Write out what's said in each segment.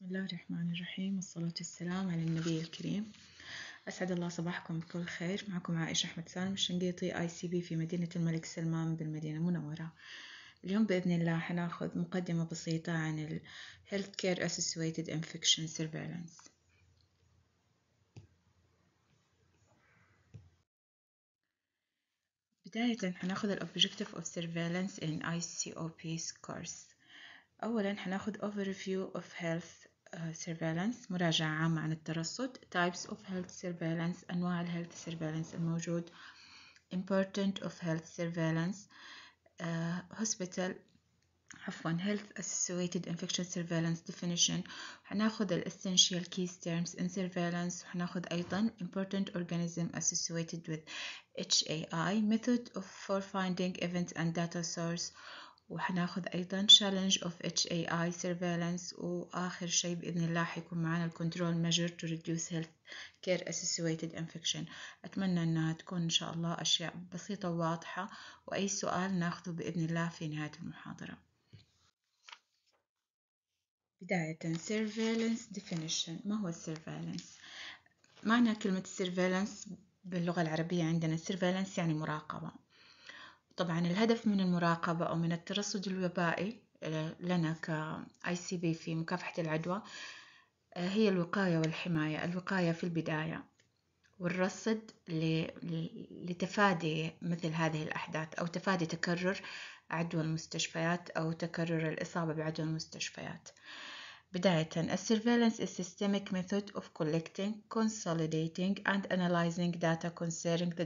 بسم الله الرحمن الرحيم والصلاة والسلام على النبي الكريم أسعد الله صباحكم بكل خير معكم عائشة أحمد سالم الشنقيطي آي سي بي في مدينة الملك سلمان بالمدينة المنورة اليوم بإذن الله حناخذ مقدمة بسيطة عن الـ Healthcare Associated Infection Surveillance بداية حناخذ الـ Objective of Surveillance in ICOP Scores أولا حناخد overview of health surveillance مراجعة عامة عن الترصد types of health surveillance أنواع ال health surveillance الموجود important of health surveillance hospital عفوا health associated infection surveillance definition هناخد ال essential key terms in surveillance وحناخد أيضا important organism associated with HAI method of for finding events and data source وحناخذ أيضا challenge of HAI surveillance وآخر شيء بإذن الله حيكون معنا control measure to reduce health care associated infection أتمنى أنها تكون إن شاء الله أشياء بسيطة وواضحة وأي سؤال ناخذه بإذن الله في نهاية المحاضرة بداية surveillance definition ما هو surveillance؟ معنى كلمة surveillance باللغة العربية عندنا surveillance يعني مراقبة طبعا الهدف من المراقبة أو من الترصد الوبائي آه، لنا كآي سي بي في مكافحة العدوى آه، هي الوقاية والحماية الوقاية في البداية والرصد لتفادي مثل هذه الأحداث أو تفادي تكرر عدوى المستشفيات أو تكرر الإصابة بعدوى المستشفيات بداية السيرفيلانس is systemic method of collecting, consolidating and analyzing data concerning the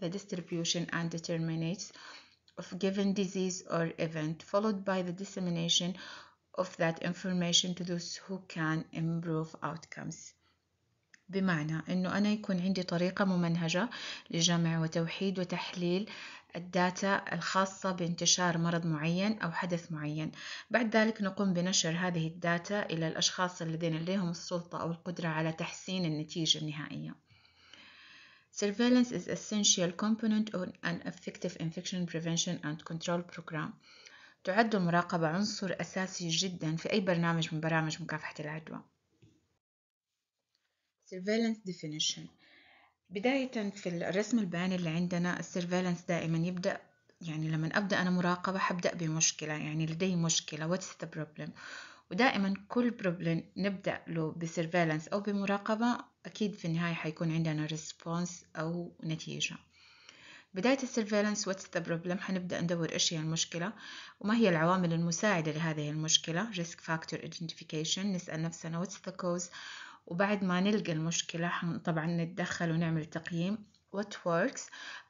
the distribution and determinants of given disease or event, followed by the dissemination of that information to those who can improve outcomes. بمعنى انه انا يكون عندي طريقه ممنهجه لجمع وتوحيد وتحليل الداتا الخاصه بانتشار مرض معين او حدث معين بعد ذلك نقوم بنشر هذه الداتا الى الاشخاص الذين لديهم السلطه او القدره على تحسين النتيجه النهائيه Surveillance is essential component of an effective infection prevention and control program. تعد المراقبة عنصر أساسي جدا في أي برنامج من برامج مكافحة العدوى. Surveillance definition بداية في الرسم البياني اللي عندنا السيرفيلانس دائما يبدأ يعني لما أبدأ أنا مراقبة حبدأ بمشكلة يعني لدي مشكلة what's the problem ودائما كل بروبلم نبدأ له بسيرفيلانس أو بمراقبة أكيد في النهاية حيكون عندنا ريسبونس أو نتيجة بداية السيرفيلانس واتس ذا بروبلم حنبدأ ندور إيش هي المشكلة وما هي العوامل المساعدة لهذه المشكلة risk factor identification نسأل نفسنا واتس ذا cause وبعد ما نلقى المشكلة طبعا نتدخل ونعمل تقييم what works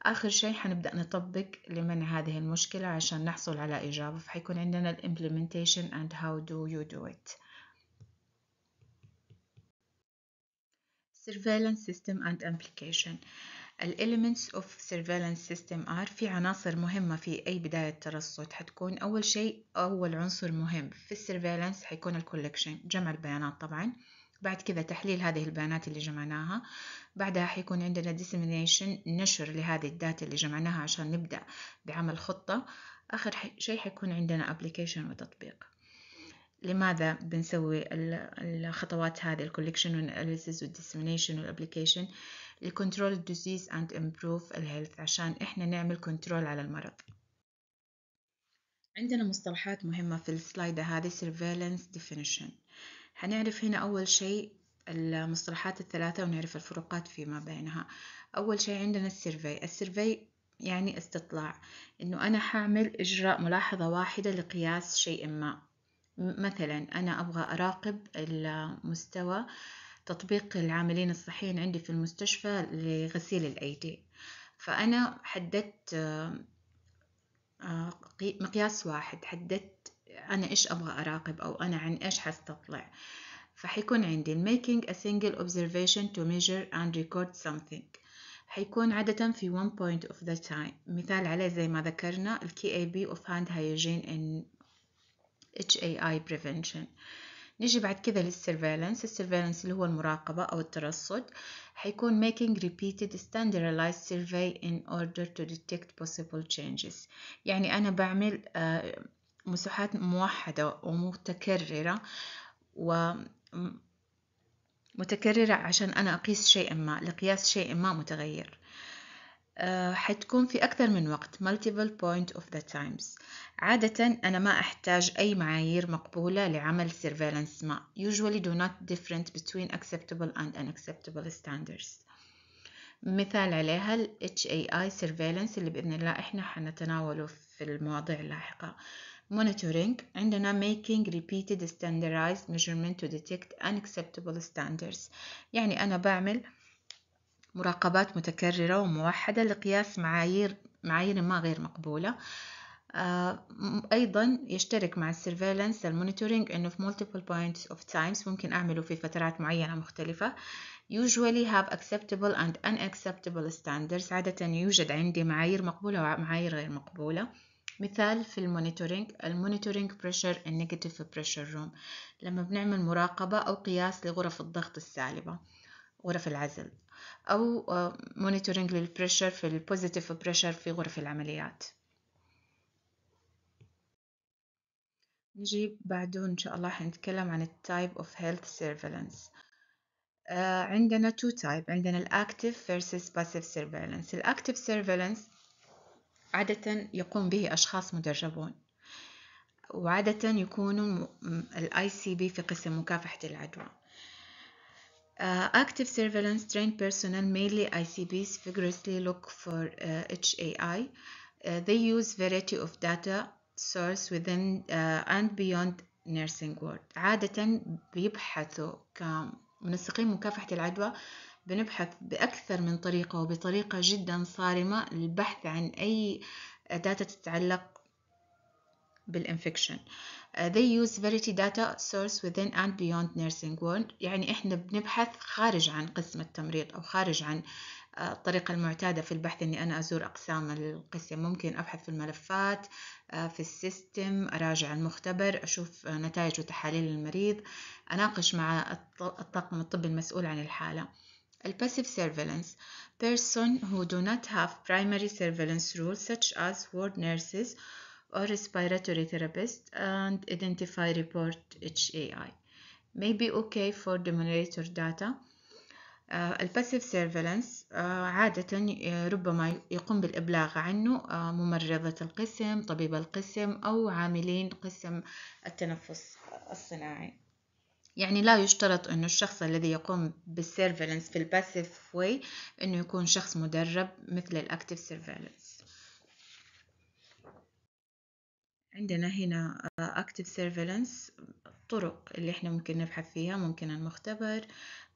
آخر شيء حنبدأ نطبق لمنع هذه المشكلة عشان نحصل على إجابة فحيكون عندنا ال implementation and how do you do it surveillance system and application ال elements of surveillance system are في عناصر مهمة في أي بداية ترصد حتكون أول شيء أول عنصر مهم في surveillance حيكون ال collection جمع البيانات طبعاً بعد كذا تحليل هذه البيانات اللي جمعناها بعدها حيكون عندنا dissemination نشر لهذه الداتا اللي جمعناها عشان نبدأ بعمل خطة آخر شيء حيكون عندنا application وتطبيق لماذا بنسوي الخطوات هذه الكوليكشن والاناليسيس والديسمينيشن والابليكيشن لكنترول الديزيز اند امبروف الهيلث عشان احنا نعمل كنترول على المرض عندنا مصطلحات مهمة في السلايد هذه surveillance definition هنعرف هنا أول شيء المصطلحات الثلاثة ونعرف الفروقات فيما بينها أول شيء عندنا السيرفي السيرفي يعني استطلاع إنه أنا حعمل إجراء ملاحظة واحدة لقياس شيء ما مثلا أنا أبغى أراقب المستوى تطبيق العاملين الصحيين عندي في المستشفى لغسيل الأيدي فأنا حددت آه، مقياس واحد حددت انا ايش ابغى اراقب او انا عن ايش حستطلع فحيكون عندي making a single observation to measure and record something حيكون عادة في one point of the time مثال عليه زي ما ذكرنا ال KAB of hand hygiene in HAI prevention نيجي بعد كذا للسيرفيلانس surveillance اللي هو المراقبة أو الترصد حيكون making repeated standardized survey in order to detect possible changes يعني أنا بعمل مساحات موحدة ومتكررة و متكررة عشان أنا أقيس شيء ما لقياس شيء ما متغير آه، حتكون في أكثر من وقت multiple point of the times عادة أنا ما أحتاج أي معايير مقبولة لعمل surveillance ما usually do not different between acceptable and unacceptable standards مثال عليها ال HAI surveillance اللي بإذن الله إحنا حنتناوله في المواضيع اللاحقة monitoring عندنا making repeated standardized measurement to detect unacceptable standards يعني أنا بعمل مراقبات متكررة وموحدة لقياس معايير معايير ما غير مقبولة آه، أيضا يشترك مع السيرفيلانس المونيتورينج أنه في multiple points of times ممكن أعمله في فترات معينة مختلفة usually have acceptable and unacceptable standards عادة يوجد عندي معايير مقبولة ومعايير غير مقبولة مثال في المونيتورينج المونيتورينج بريشر النيجاتيف بريشر روم لما بنعمل مراقبة أو قياس لغرف الضغط السالبة غرف العزل أو مونيتورينج آه، للبريشر في البوزيتيف بريشر في غرف العمليات نجي بعده إن شاء الله حنتكلم عن التايب of health surveillance آه، عندنا تو تايب عندنا الأكتيف versus passive surveillance الأكتيف surveillance عادة يقوم به أشخاص مدربون وعادة يكونوا الـ ICB في قسم مكافحة العدوى Uh, active surveillance trained personnel, mainly ICBs, vigorously look for uh, HAI. Uh, they use variety of data source within uh, and beyond nursing world. عادة بيبحثوا كمنسقين مكافحة العدوى uh, بنبحث بأكثر من طريقة وبطريقة جدا صارمة للبحث عن أي داتا تتعلق بالانفكشن uh, they use verity data source within and beyond nursing world يعني احنا بنبحث خارج عن قسم التمريض او خارج عن uh, الطريقة المعتادة في البحث اني انا ازور اقسام القسم ممكن ابحث في الملفات uh, في السيستم اراجع المختبر اشوف نتائج وتحاليل المريض اناقش مع الطاقم الطبي المسؤول عن الحالة الباسيف surveillance person who do not have primary surveillance rules such as ward nurses or respiratory therapist and identify report HAI may be okay for the monitor data uh, الباسيف uh, عادة uh, ربما يقوم بالإبلاغ عنه uh, ممرضة القسم طبيب القسم أو عاملين قسم التنفس الصناعي يعني لا يشترط أنه الشخص الذي يقوم بالسيرفيلنس في الباسيف واي أنه يكون شخص مدرب مثل الأكتيف سيرفيلنس عندنا هنا أكتيف آه, سيرفيلنس طرق اللي احنا ممكن نبحث فيها ممكن المختبر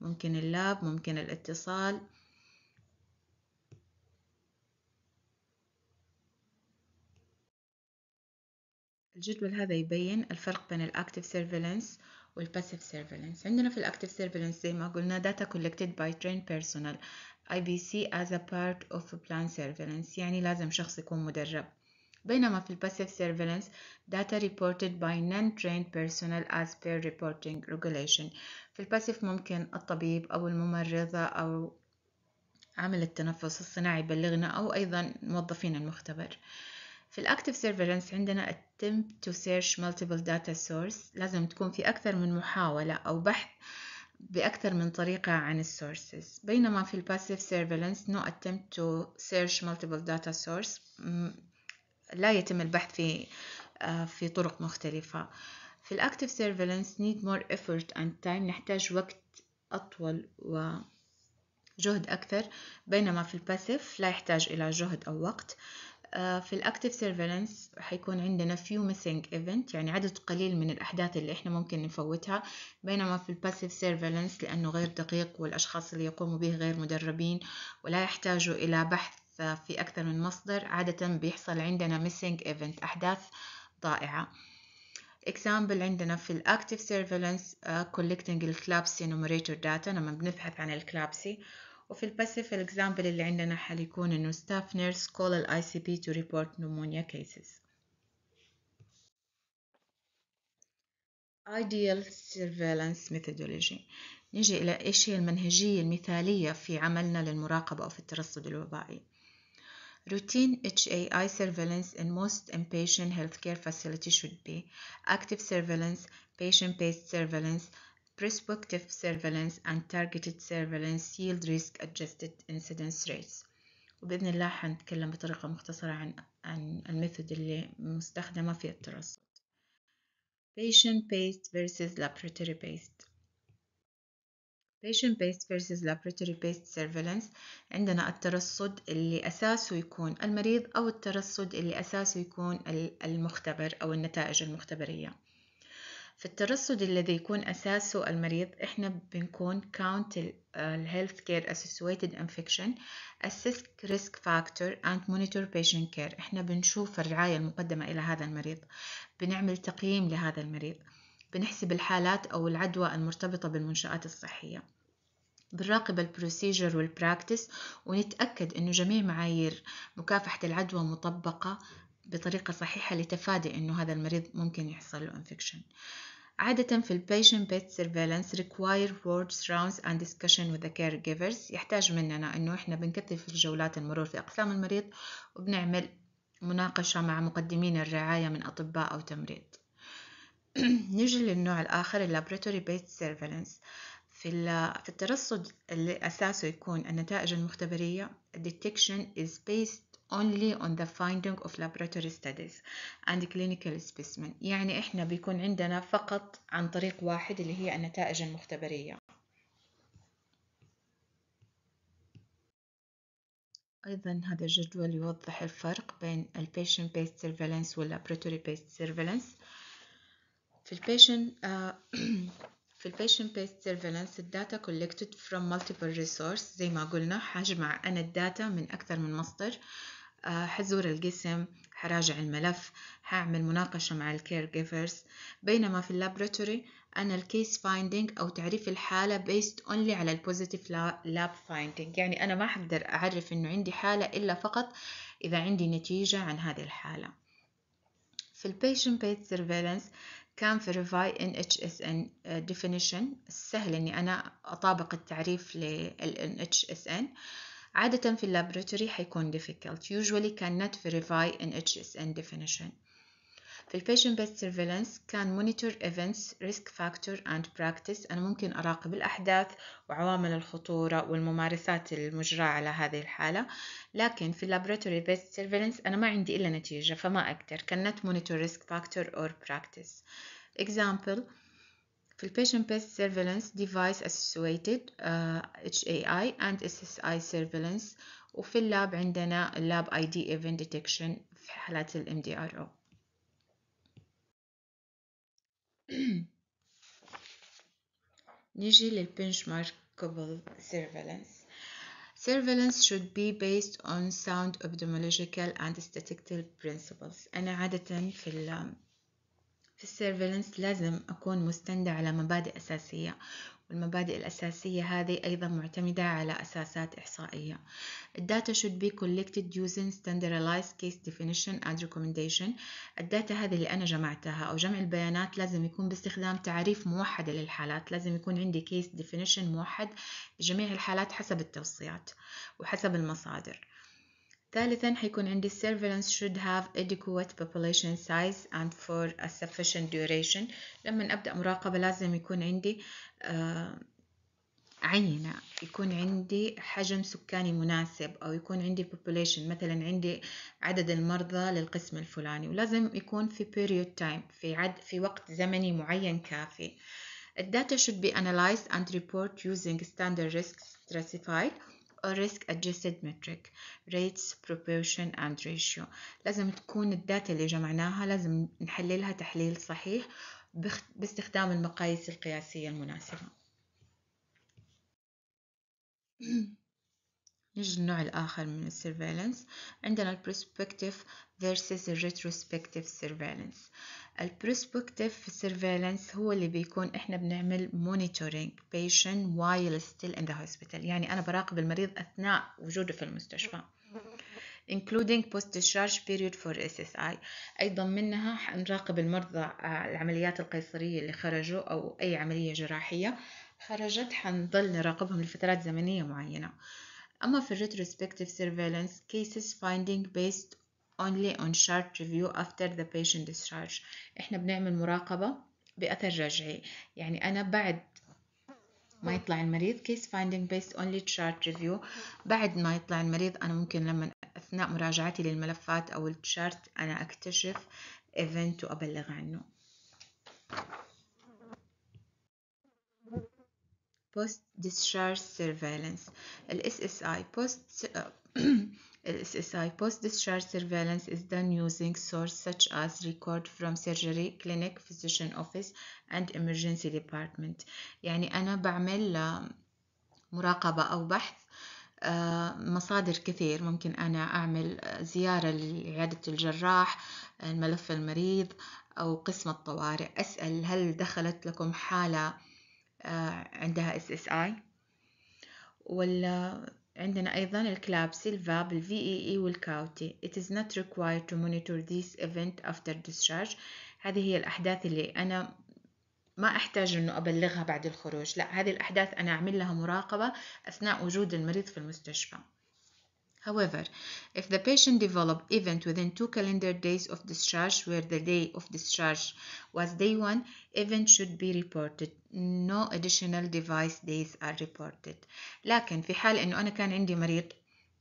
ممكن اللاب ممكن الاتصال الجدول هذا يبين الفرق بين الأكتيف سيرفيلنس والباسيف سيرفيلنس عندنا في الاكتف سيرفيلنس زي ما قلنا داتا collected by trained personnel IBC as a part of plan surveillance يعني لازم شخص يكون مدرب بينما في الباسيف سيرفيلنس داتا reported by non-trained personnel as per reporting regulation في الباسيف ممكن الطبيب أو الممرضة أو عامل التنفس الصناعي يبلغنا أو أيضا موظفين المختبر في الأكتف سيرفرنس عندنا attempt to search multiple data source لازم تكون في أكثر من محاولة أو بحث بأكثر من طريقة عن السورسز بينما في الباسيف سيرفرنس no attempt to search multiple data source لا يتم البحث في آه، في طرق مختلفة في الأكتف سيرفرنس need more effort and time نحتاج وقت أطول و جهد أكثر بينما في الباسيف لا يحتاج إلى جهد أو وقت آه، في الأكتيف سيرفيلنس حيكون عندنا فيو ميسنج ايفنت يعني عدد قليل من الأحداث اللي إحنا ممكن نفوتها بينما في الباسيف سيرفيلنس لأنه غير دقيق والأشخاص اللي يقوموا به غير مدربين ولا يحتاجوا إلى بحث في أكثر من مصدر عادة بيحصل عندنا ميسنج ايفنت أحداث ضائعة اكزامبل عندنا في الأكتيف سيرفيلنس كولكتنج الكلابسي numerator داتا لما بنبحث عن الكلابسي وفي الباسيف الاكزامبل اللي عندنا حيكون انه staff nurse call الاي ICP to report pneumonia cases ideal surveillance methodology نجي إلى إيش هي المنهجية المثالية في عملنا للمراقبة أو في الترصد الوبائي Routine HAI surveillance in most inpatient healthcare facility should be active surveillance, patient-based surveillance, prospective surveillance and targeted surveillance yield risk adjusted incidence rates وبإذن الله حنتكلم بطريقة مختصرة عن عن الميثود اللي مستخدمة في الترصد patient based versus laboratory based patient based versus laboratory based surveillance عندنا الترصد اللي أساسه يكون المريض أو الترصد اللي أساسه يكون المختبر أو النتائج المختبرية في الترصد الذي يكون أساسه المريض إحنا بنكون count ال آه، health care associated infection assess risk factor and monitor patient care إحنا بنشوف الرعاية المقدمة إلى هذا المريض بنعمل تقييم لهذا المريض بنحسب الحالات أو العدوى المرتبطة بالمنشآت الصحية بنراقب البروسيجر والبراكتس ونتأكد أنه جميع معايير مكافحة العدوى مطبقة بطريقة صحيحة لتفادي أنه هذا المريض ممكن يحصل له انفكشن عادة في الـ Patient Based Surveillance require words, rounds and discussion with the caregivers يحتاج مننا إنه إحنا بنكثف في جولات المرور في أقسام المريض وبنعمل مناقشة مع مقدمين الرعاية من أطباء أو تمريض نجي للنوع الآخر الـ Laboratory Based Surveillance في في الترصد اللي أساسه يكون النتائج المختبرية detection is based only on the finding of laboratory studies and clinical specimen يعني إحنا بيكون عندنا فقط عن طريق واحد اللي هي النتائج المختبرية أيضا هذا الجدول يوضح الفرق بين ال patient based surveillance وال laboratory based surveillance في ال patient في ال patient based surveillance الداتا collected from multiple resources زي ما قلنا حجمع أنا الداتا من أكثر من مصدر حزور الجسم حراجع الملف حاعمل مناقشة مع الكير جيفرز بينما في اللابراتوري أنا الكيس فايندينج أو تعريف الحالة بيست أونلي على البوزيتيف لاب فايندينج يعني أنا ما حقدر أعرف إنه عندي حالة إلا فقط إذا عندي نتيجة عن هذه الحالة في Patient بيت سيرفيلانس كان في ريفاي ان اتش اس ان ديفينيشن سهل اني انا اطابق التعريف للـ اتش اس ان عادة في اللابراتوري حيكون difficult usually cannot verify in HSN definition في الفيشن بيست سيرفيلانس كان مونيتور ايفنتس ريسك فاكتور اند براكتس انا ممكن اراقب الاحداث وعوامل الخطوره والممارسات المجراه على هذه الحاله لكن في اللابراتوري بيست سيرفيلانس انا ما عندي الا نتيجه فما اقدر كانت مونيتور ريسك فاكتور اور براكتس example Patient Pest Surveillance Device Associated HAI uh, and SSI Surveillance lab, اللاب عندنا lab ID Event Detection في حالات ال MDRO نجي للبنشمارك كبل surveillance. Surveillance should be based on sound epidemiological and statistical principles i انا عادة في اللاب في السيرفيلنس لازم أكون مستندة على مبادئ أساسية والمبادئ الأساسية هذه أيضا معتمدة على أساسات إحصائية. الداتا should be collected using standardized case definition and recommendation. الداتا هذه اللي أنا جمعتها أو جمع البيانات لازم يكون باستخدام تعريف موحدة للحالات، لازم يكون عندي case definition موحد لجميع الحالات حسب التوصيات وحسب المصادر. ثالثا حيكون عندي surveillance should have adequate population size and for a sufficient duration لما أبدأ مراقبة لازم يكون عندي عينة يكون عندي حجم سكاني مناسب أو يكون عندي population مثلا عندي عدد المرضى للقسم الفلاني ولازم يكون في period time في, عد في وقت زمني معين كافي الداتا should be analyzed and report using standard risks stratified risk adjusted metric rates proportion and ratio لازم تكون الداتا اللي جمعناها لازم نحللها تحليل صحيح باستخدام المقاييس القياسية المناسبة نجي النوع الآخر من السيرفيلنس عندنا البروسبكتيف versus الريتروسبكتيف سيرفيلنس البروسبكتيف سيرفيلنس هو اللي بيكون احنا بنعمل مونيتورينج بيشنت وايل ستيل ان ذا هوسبيتال يعني انا براقب المريض اثناء وجوده في المستشفى including post-discharge period for SSI أيضا منها حنراقب المرضى آه، العمليات القيصرية اللي خرجوا أو أي عملية جراحية خرجت حنظل نراقبهم لفترات زمنية معينة أما في retrospective surveillance cases finding based only on chart review after the patient discharge إحنا بنعمل مراقبة بأثر رجعي يعني أنا بعد ما يطلع المريض case finding based only chart review بعد ما يطلع المريض أنا ممكن لما أثناء مراجعتي للملفات أو الشارت أنا أكتشف event وأبلغ عنه Post Discharge Surveillance ال SSI Post SSI post-discharge surveillance is done using sources such as record from surgery, clinic, physician office and emergency department يعني أنا بعمل مراقبة أو بحث مصادر كثير ممكن أنا أعمل زيارة لعيادة الجراح الملف المريض أو قسم الطوارئ أسأل هل دخلت لكم حالة آه، عندها اس اس اي ولا عندنا أيضا الكلابسي الفاب الفي اي اي والكاوتي it is not required to monitor this event after discharge هذه هي الأحداث اللي أنا ما أحتاج أنه أبلغها بعد الخروج لا هذه الأحداث أنا أعمل لها مراقبة أثناء وجود المريض في المستشفى However, if the patient developed event within two calendar days of discharge where the day of discharge was day one, event should be reported. No additional device days are reported. لكن في حال أنه أنا كان عندي مريض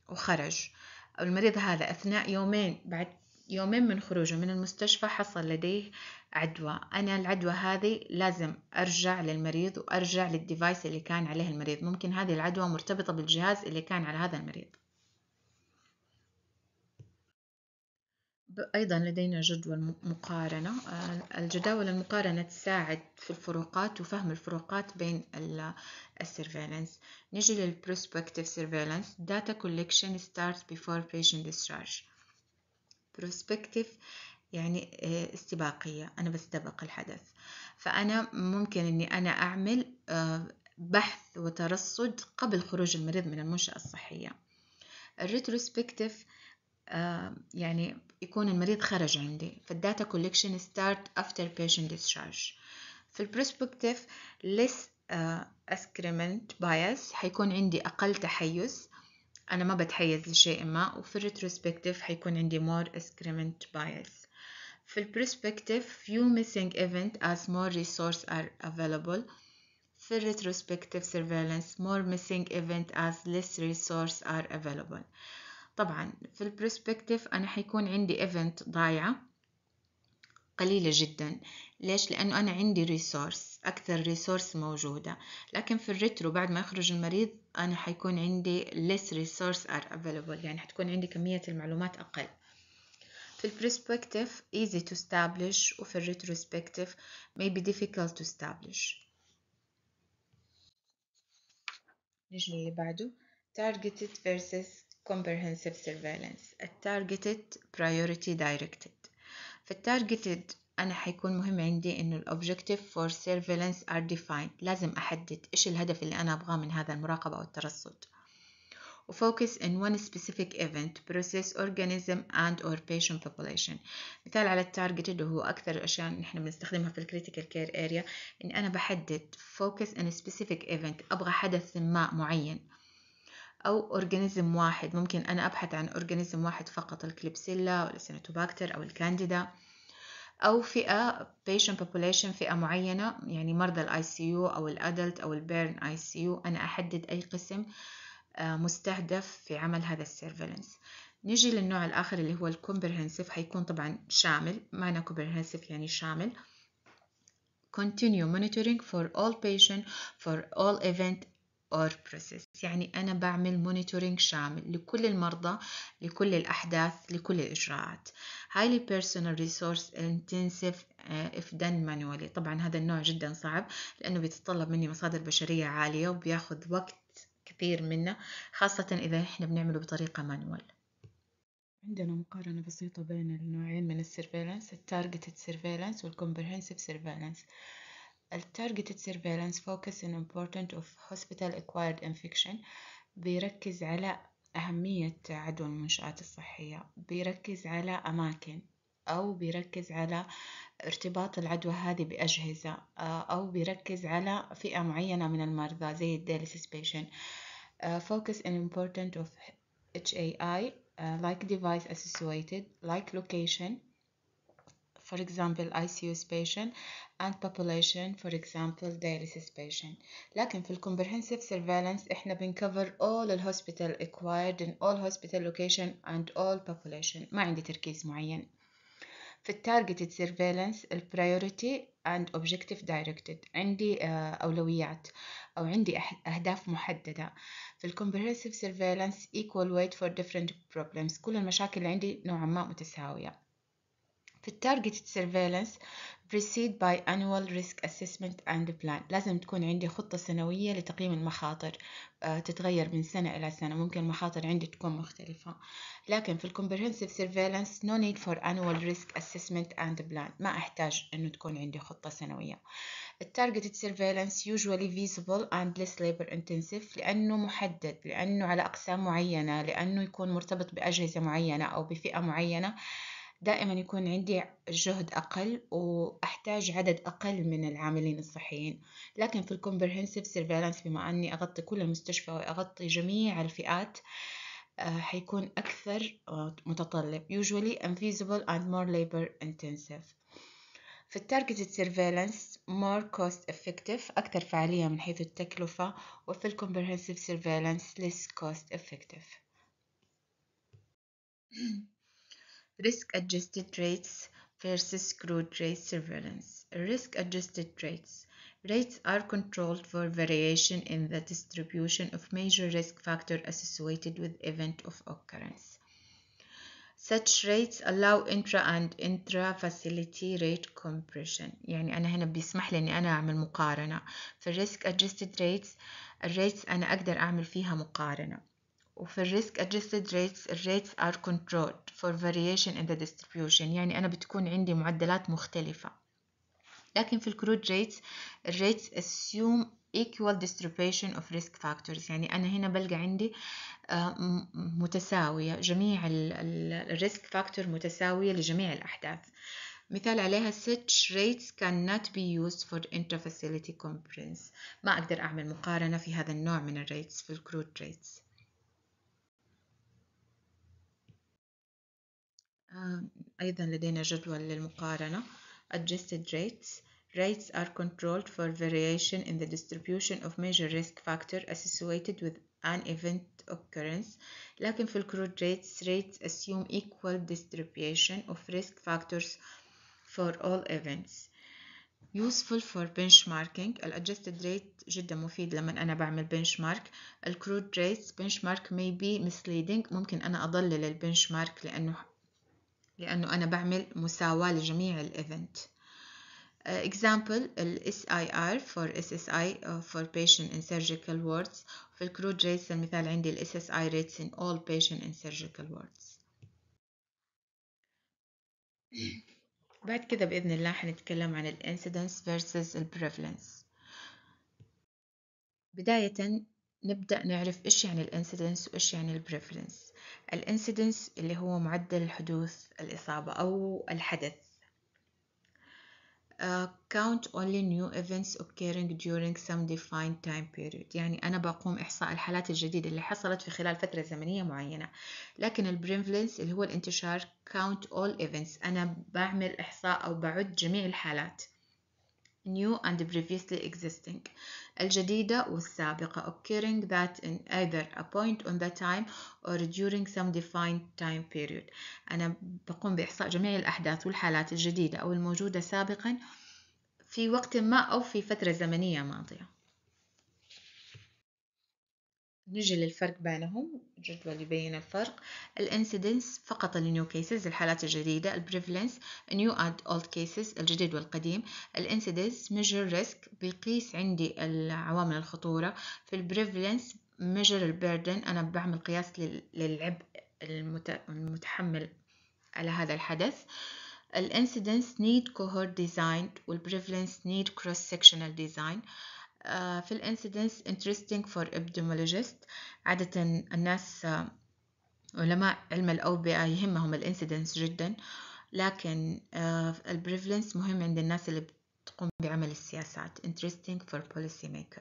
وخرج المريض هذا أثناء يومين بعد يومين من خروجه من المستشفى حصل لديه عدوى أنا العدوى هذه لازم أرجع للمريض وأرجع للديفايس اللي كان عليه المريض ممكن هذه العدوى مرتبطة بالجهاز اللي كان على هذا المريض أيضا لدينا جدول مقارنة آه، الجداول المقارنة تساعد في الفروقات وفهم الفروقات بين السيرفيلانس نجي للبروسبكتيف سيرفيلانس داتا كوليكشن ستارت بيفور بيشنت ديسشارج بروسبكتيف يعني آه، استباقية أنا بستبق الحدث فأنا ممكن أني أنا أعمل آه، بحث وترصد قبل خروج المريض من المنشأة الصحية الريتروسبكتيف يعني يكون المريض خرج عندي فالداتا كولكشن ستارت افتر بيشنت ديسشارج في البروسبكتيف ليس اسكريمنت بايس حيكون عندي اقل تحيز انا ما بتحيز لشيء ما وفي الريتروسبكتيف حيكون عندي مور اسكريمنت بايس في البروسبكتيف فيو missing ايفنت as مور ريسورس ار افيلبل في الريتروسبكتيف surveillance مور missing ايفنت as ليس ريسورس ار افيلبل طبعا في البرسبكتيف أنا حيكون عندي ايفنت ضايعة قليلة جدا ليش؟ لأنه أنا عندي ريسورس أكثر ريسورس موجودة لكن في الريترو بعد ما يخرج المريض أنا حيكون عندي less ريسورس ار available يعني حتكون عندي كمية المعلومات أقل في البرسبكتيف easy to establish وفي الريتروسبكتيف may be difficult to establish نجي اللي بعده targeted versus comprehensive surveillance التارجتد priority directed في التارجتد أنا حيكون مهم عندي إنه الاوبجكتيف فور سيرفيلانس آر ديفايند لازم أحدد إيش الهدف اللي أنا أبغاه من هذا المراقبة أو الترصد وفوكس ان one specific event, process, organism and or patient population مثال على التارجتد وهو أكثر الأشياء نحن بنستخدمها في الكريتيكال كير اريا إن أنا بحدد focus ان a specific event أبغى حدث ما معين أو أورجانيزم واحد ممكن أنا أبحث عن أورجانيزم واحد فقط الكليبسيلا والسينتوباكتر أو الكانديدا أو فئة patient population فئة معينة يعني مرضى الاي سي يو أو الأدلت أو البيرن اي سي يو أنا أحدد أي قسم آه، مستهدف في عمل هذا السيرفيلنس نجي للنوع الآخر اللي هو الكومبرهنسيف حيكون طبعا شامل معنى كومبرهنسيف يعني شامل continue monitoring for all patient for all event or process يعني أنا بعمل مونيتورينج شامل لكل المرضى لكل الأحداث لكل الإجراءات highly personal resource intensive آه، if done manually طبعا هذا النوع جدا صعب لأنه بيتطلب مني مصادر بشرية عالية وبياخذ وقت كثير منا خاصة إذا إحنا بنعمله بطريقة مانوال عندنا مقارنة بسيطة بين النوعين من السيرفيلانس التارجتد سيرفيلانس والكومبرهنسيف سيرفيلانس التارجتد سيرفيلانس فوكس ان امبورتنت of hospital acquired infection بيركز على أهمية عدوى المنشآت الصحية بيركز على أماكن أو بيركز على ارتباط العدوى هذه بأجهزة آه، أو بيركز على فئة معينة من المرضى زي الديليسيس بيشن فوكس آه، ان important of HAI uh, آه، like device associated like location for example ICUs patient and population for example dialysis patient لكن في comprehensive surveillance احنا بنكفر all hospital acquired in all hospital location and all population ما عندي تركيز معين في targeted surveillance ال priority and objective directed عندي أولويات أو عندي أهداف محددة في comprehensive surveillance equal weight for different problems كل المشاكل اللي عندي نوعا ما متساوية في التارجتد سيرفيلانس بريسيد by annual risk assessment and plan لازم تكون عندي خطة سنوية لتقييم المخاطر آه، تتغير من سنة إلى سنة ممكن المخاطر عندي تكون مختلفة لكن في الكومبرهنسيف سيرفيلانس نو نيد فور انوال risk assessment and plan ما أحتاج أنه تكون عندي خطة سنوية التارجتد سيرفيلانس usually visible and less labor intensive لأنه محدد لأنه على أقسام معينة لأنه يكون مرتبط بأجهزة معينة أو بفئة معينة دائما يكون عندي جهد أقل وأحتاج عدد أقل من العاملين الصحيين لكن في الكومبرهنسيف سيرفيلانس بما أني أغطي كل المستشفى وأغطي جميع الفئات آه، حيكون أكثر آه، متطلب usually unfeasible and more labor intensive في التارجتد سيرفيلانس more cost effective أكثر فعالية من حيث التكلفة وفي الكومبرهنسيف سيرفيلانس less cost effective Risk-adjusted rates versus crude rate surveillance. Risk-adjusted rates. Rates are controlled for variation in the distribution of major risk factors associated with event of occurrence. Such rates allow intra and intra facility rate compression يعني أنا هنا بيسمح لي إني أنا أعمل مقارنة في risk adjusted rates rates أنا أقدر أعمل فيها مقارنة وفي الريسك adjusted rates الريتس are controlled for variation in the distribution يعني أنا بتكون عندي معدلات مختلفة لكن في الكرود rates الريتس assume equal distribution of risk factors يعني أنا هنا بلقى عندي آه، متساوية جميع الريسك فاكتور متساوية لجميع الأحداث مثال عليها such rates cannot be used for interfacility facility conference ما أقدر أعمل مقارنة في هذا النوع من الريتس في الكروت rates أيضا لدينا جدول للمقارنة adjusted rates rates are controlled for variation in the distribution of major risk factor associated with an event occurrence لكن في crude rates rates assume equal distribution of risk factors for all events useful for benchmarking adjusted rate جدا مفيد لما أنا بعمل benchmark crude rates benchmark may be misleading ممكن أنا أضلل benchmark لأنه لأنه أنا بعمل مساواة لجميع الإيفنت example ال SIR for SSI for patient in surgical wards في الكرود rates المثال عندي ال SSI rates in all patient in surgical wards بعد كده بإذن الله حنتكلم عن ال incidence versus ال prevalence بداية نبدأ نعرف إيش يعني الانسيدنس وإيش يعني البريفرنس الانسيدنس اللي هو معدل حدوث الإصابة أو الحدث uh, count only new events occurring during some defined time period يعني أنا بقوم إحصاء الحالات الجديدة اللي حصلت في خلال فترة زمنية معينة لكن البريفلنس اللي هو الانتشار count all events أنا بعمل إحصاء أو بعد جميع الحالات new and previously existing الجديدة والسابقة occurring that in either a point on the time or during some defined time period أنا بقوم بإحصاء جميع الأحداث والحالات الجديدة أو الموجودة سابقا في وقت ما أو في فترة زمنية ماضية نجي للفرق بينهم الجدول يبين الفرق الانسيدنس فقط النيو كيسز الحالات الجديدة البريفلنس نيو اد اولد كيسز الجديد والقديم الانسيدنس ميجر ريسك بيقيس عندي العوامل الخطورة في البريفلنس ميجر البردن انا بعمل قياس للعبء المتحمل على هذا الحدث الانسيدنس نيد كوهورت ديزاين والبريفلنس نيد cross sectional ديزاين آه، في الانسيدنس interesting for epidemiologist عادة الناس آه، علماء علم الأوبئة يهمهم الانسيدنس جدا لكن آه، البريفلنس مهم عند الناس اللي بتقوم بعمل السياسات interesting for policy maker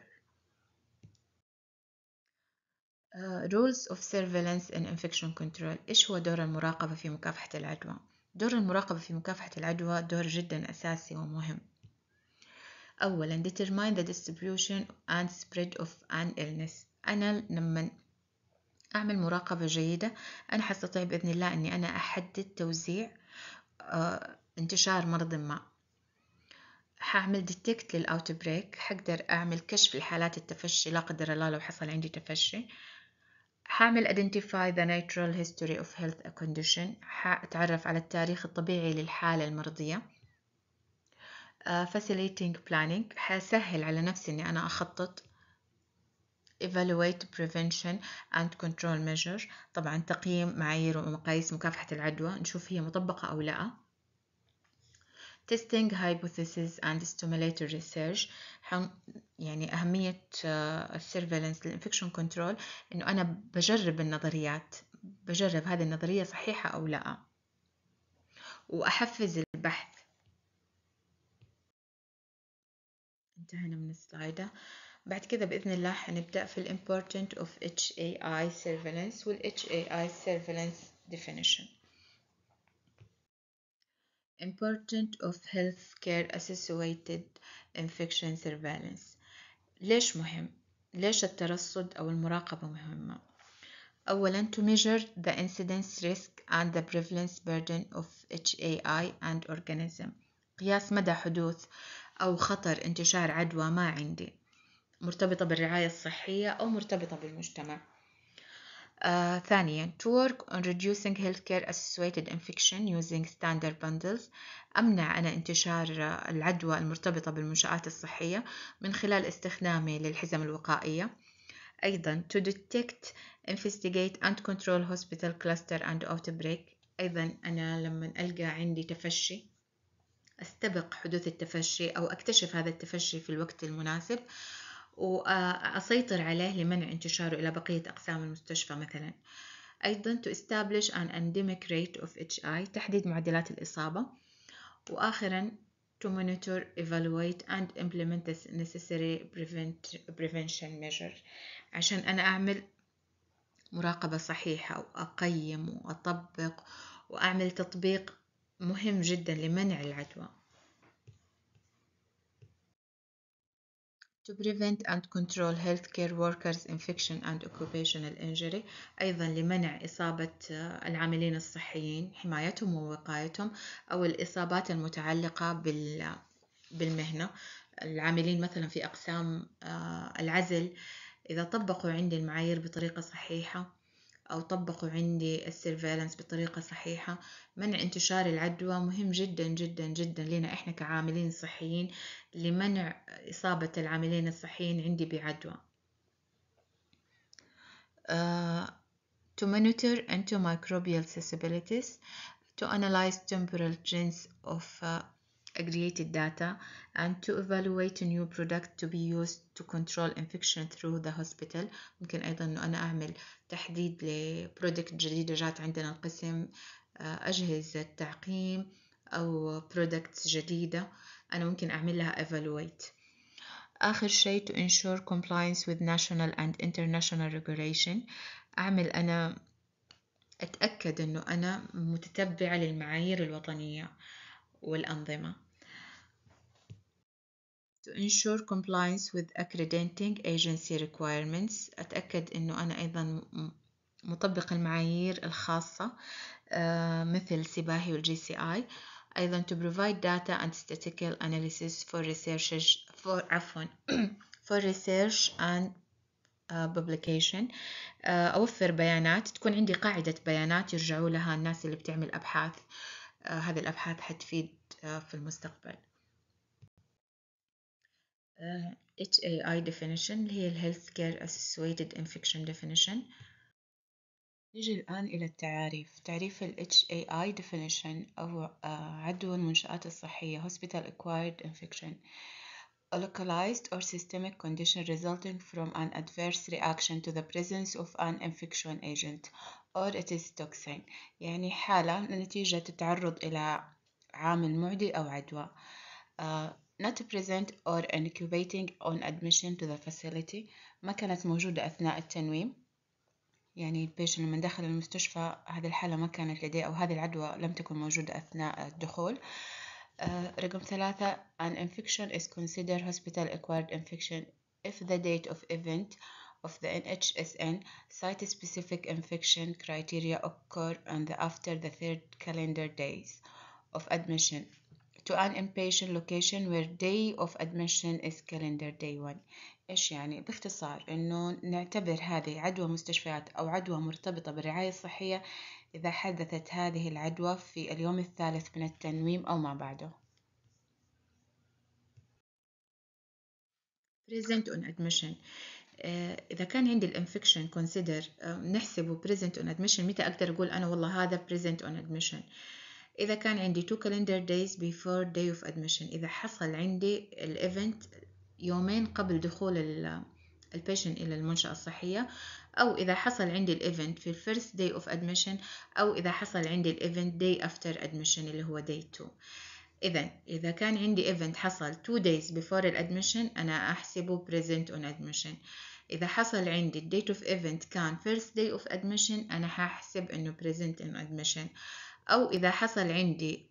rules of surveillance and infection control إيش هو دور المراقبة في مكافحة العدوى؟ دور المراقبة في مكافحة العدوى دور جدا أساسي ومهم أولا determine the distribution and spread of an illness أنا لما أعمل مراقبة جيدة أنا حستطيع بإذن الله أني أنا أحدد توزيع آه، انتشار مرض ما حأعمل ديتكت للأوت بريك حقدر أعمل كشف لحالات التفشي لا قدر الله لو حصل عندي تفشي حأعمل identify the natural history of health condition حأتعرف على التاريخ الطبيعي للحالة المرضية آه، facilitating planning حسهل على نفسي إني أنا أخطط evaluate prevention and control measure طبعا تقييم معايير ومقاييس مكافحة العدوى نشوف هي مطبقة أو لا testing hypothesis and stimulator research يعني أهمية آه، surveillance للإنفكشن كنترول إنه أنا بجرب النظريات بجرب هذه النظرية صحيحة أو لا وأحفز البحث انتهينا من السلايدة بعد كده بإذن الله هنبدأ في ال Important of HAI Surveillance وال HAI Surveillance Definition Important of Healthcare Associated Infection Surveillance ليش مهم؟ ليش الترصد أو المراقبة مهمة؟ أولا to measure the incidence risk and the prevalence burden of HAI and organism قياس مدى حدوث أو خطر انتشار عدوى ما عندي مرتبطة بالرعاية الصحية أو مرتبطة بالمجتمع آه، ثانيا to work on reducing healthcare associated infection using standard bundles أمنع أنا انتشار العدوى المرتبطة بالمنشآت الصحية من خلال استخدامي للحزم الوقائية أيضا to detect investigate and control hospital cluster and outbreak أيضا أنا لما ألقى عندي تفشي أستبق حدوث التفشي أو أكتشف هذا التفشي في الوقت المناسب وأسيطر عليه لمنع انتشاره إلى بقية أقسام المستشفى مثلا أيضا to establish an endemic rate of HI تحديد معدلات الإصابة وآخرا to monitor, evaluate and implement the necessary prevent, prevention measures عشان أنا أعمل مراقبة صحيحة وأقيم وأطبق وأعمل تطبيق مهم جدا لمنع العدوى to prevent and control healthcare workers infection and occupational injury أيضا لمنع إصابة العاملين الصحيين حمايتهم ووقايتهم أو الإصابات المتعلقة بال بالمهنة العاملين مثلا في أقسام آه، العزل إذا طبقوا عندي المعايير بطريقة صحيحة أو طبقوا عندي السيرفيلنس بطريقة صحيحة منع انتشار العدوى مهم جدا جدا جدا لنا إحنا كعاملين صحيين لمنع إصابة العاملين الصحيين عندي بعدوى uh, to monitor antimicrobial susceptibilities to analyze temporal trends of uh, aggregated data and to evaluate a new product to be used to control infection through the hospital ممكن أيضا أنه أنا أعمل تحديد لبرودكت جديدة جات عندنا القسم أجهزة تعقيم أو برودكتس جديدة أنا ممكن أعمل لها evaluate آخر شيء to ensure compliance with national and international regulation أعمل أنا أتأكد أنه أنا متتبعة للمعايير الوطنية والأنظمة to ensure compliance with accrediting agency requirements أتأكد أنه أنا أيضا مطبق المعايير الخاصة مثل سباهي والجي سي آي أيضا to provide data and statistical analysis for research for عفوا for research and publication أوفر بيانات تكون عندي قاعدة بيانات يرجعوا لها الناس اللي بتعمل أبحاث هذه الأبحاث حتفيد في المستقبل HAI definition اللي هي Healthcare Associated Infection definition نجي الآن إلى التعاريف تعريف ال HAI definition أو عدوى المنشآت الصحية Hospital Acquired Infection A localized or systemic condition resulting from an adverse reaction to the presence of an infection agent or it is toxin يعني حالة نتيجة التعرض إلى عامل معدي أو عدوى uh, not present or incubating on admission to the facility ما كانت موجودة أثناء التنويم يعني البيشن لما دخل المستشفى هذه الحالة ما كانت لديه أو هذه العدوى لم تكن موجودة أثناء الدخول uh, رقم ثلاثة an infection is considered hospital acquired infection if the date of event of the NHSN site-specific infection criteria occur on the after the third calendar days of admission to an inpatient location where day of admission is calendar day one. ايش يعني باختصار انه نعتبر هذه عدوى مستشفيات او عدوى مرتبطة بالرعاية الصحية اذا حدثت هذه العدوى في اليوم الثالث من التنويم او ما بعده present on admission آه، إذا كان عندي الانفكشن كونسيدر آه، نحسبه present on admission متى أقدر أقول أنا والله هذا present on admission إذا كان عندي two calendar days before day of admission إذا حصل عندي الإيفنت يومين قبل دخول البيشن آه، إلى المنشأة الصحية أو إذا حصل عندي الإيفنت في الفيرست داي أوف أدميشن أو إذا حصل عندي الإيفنت داي أفتر أدميشن اللي هو داي 2 إذا إذا كان عندي إيفنت حصل 2 days before الأدميشن أنا أحسبه present on admission إذا حصل عندي date of event كان first day of admission أنا هحسب إنه present in admission أو إذا حصل عندي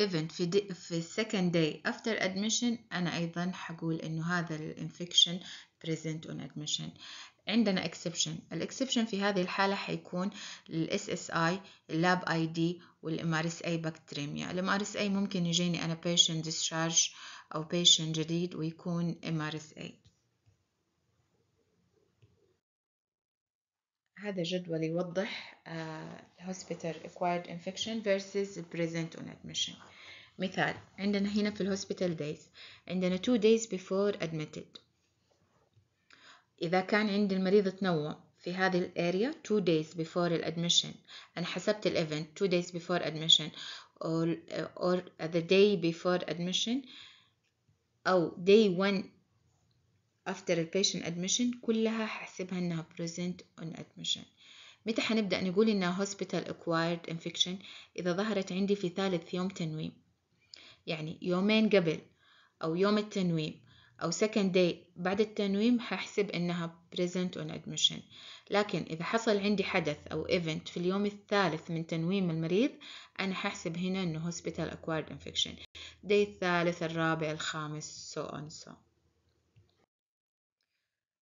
event في دي في second day after admission أنا أيضا حقول إنه هذا infection present on admission عندنا exception exception في هذه الحالة حيكون ال SSI اللاب ID MRSA bacteremia ال MRSA ممكن يجيني أنا patient discharge أو patient جديد ويكون MRSA هذا جدول يوضح hospital acquired infection versus present on admission مثال عندنا هنا في الهوسبيتال دايز عندنا 2 days before admitted إذا كان عند المريض تنوم في هذه الاريا 2 days before admission انا حسبت الايفنت 2 days before admission or, or the day before admission او day 1 after patient admission كلها هحسبها انها present on admission متى هنبدأ نقول انها hospital acquired infection اذا ظهرت عندي في ثالث يوم تنويم يعني يومين قبل او يوم التنويم او second day بعد التنويم هحسب انها present on admission لكن اذا حصل عندي حدث او event في اليوم الثالث من تنويم المريض انا هحسب هنا انه hospital acquired infection day الثالث الرابع الخامس so on so on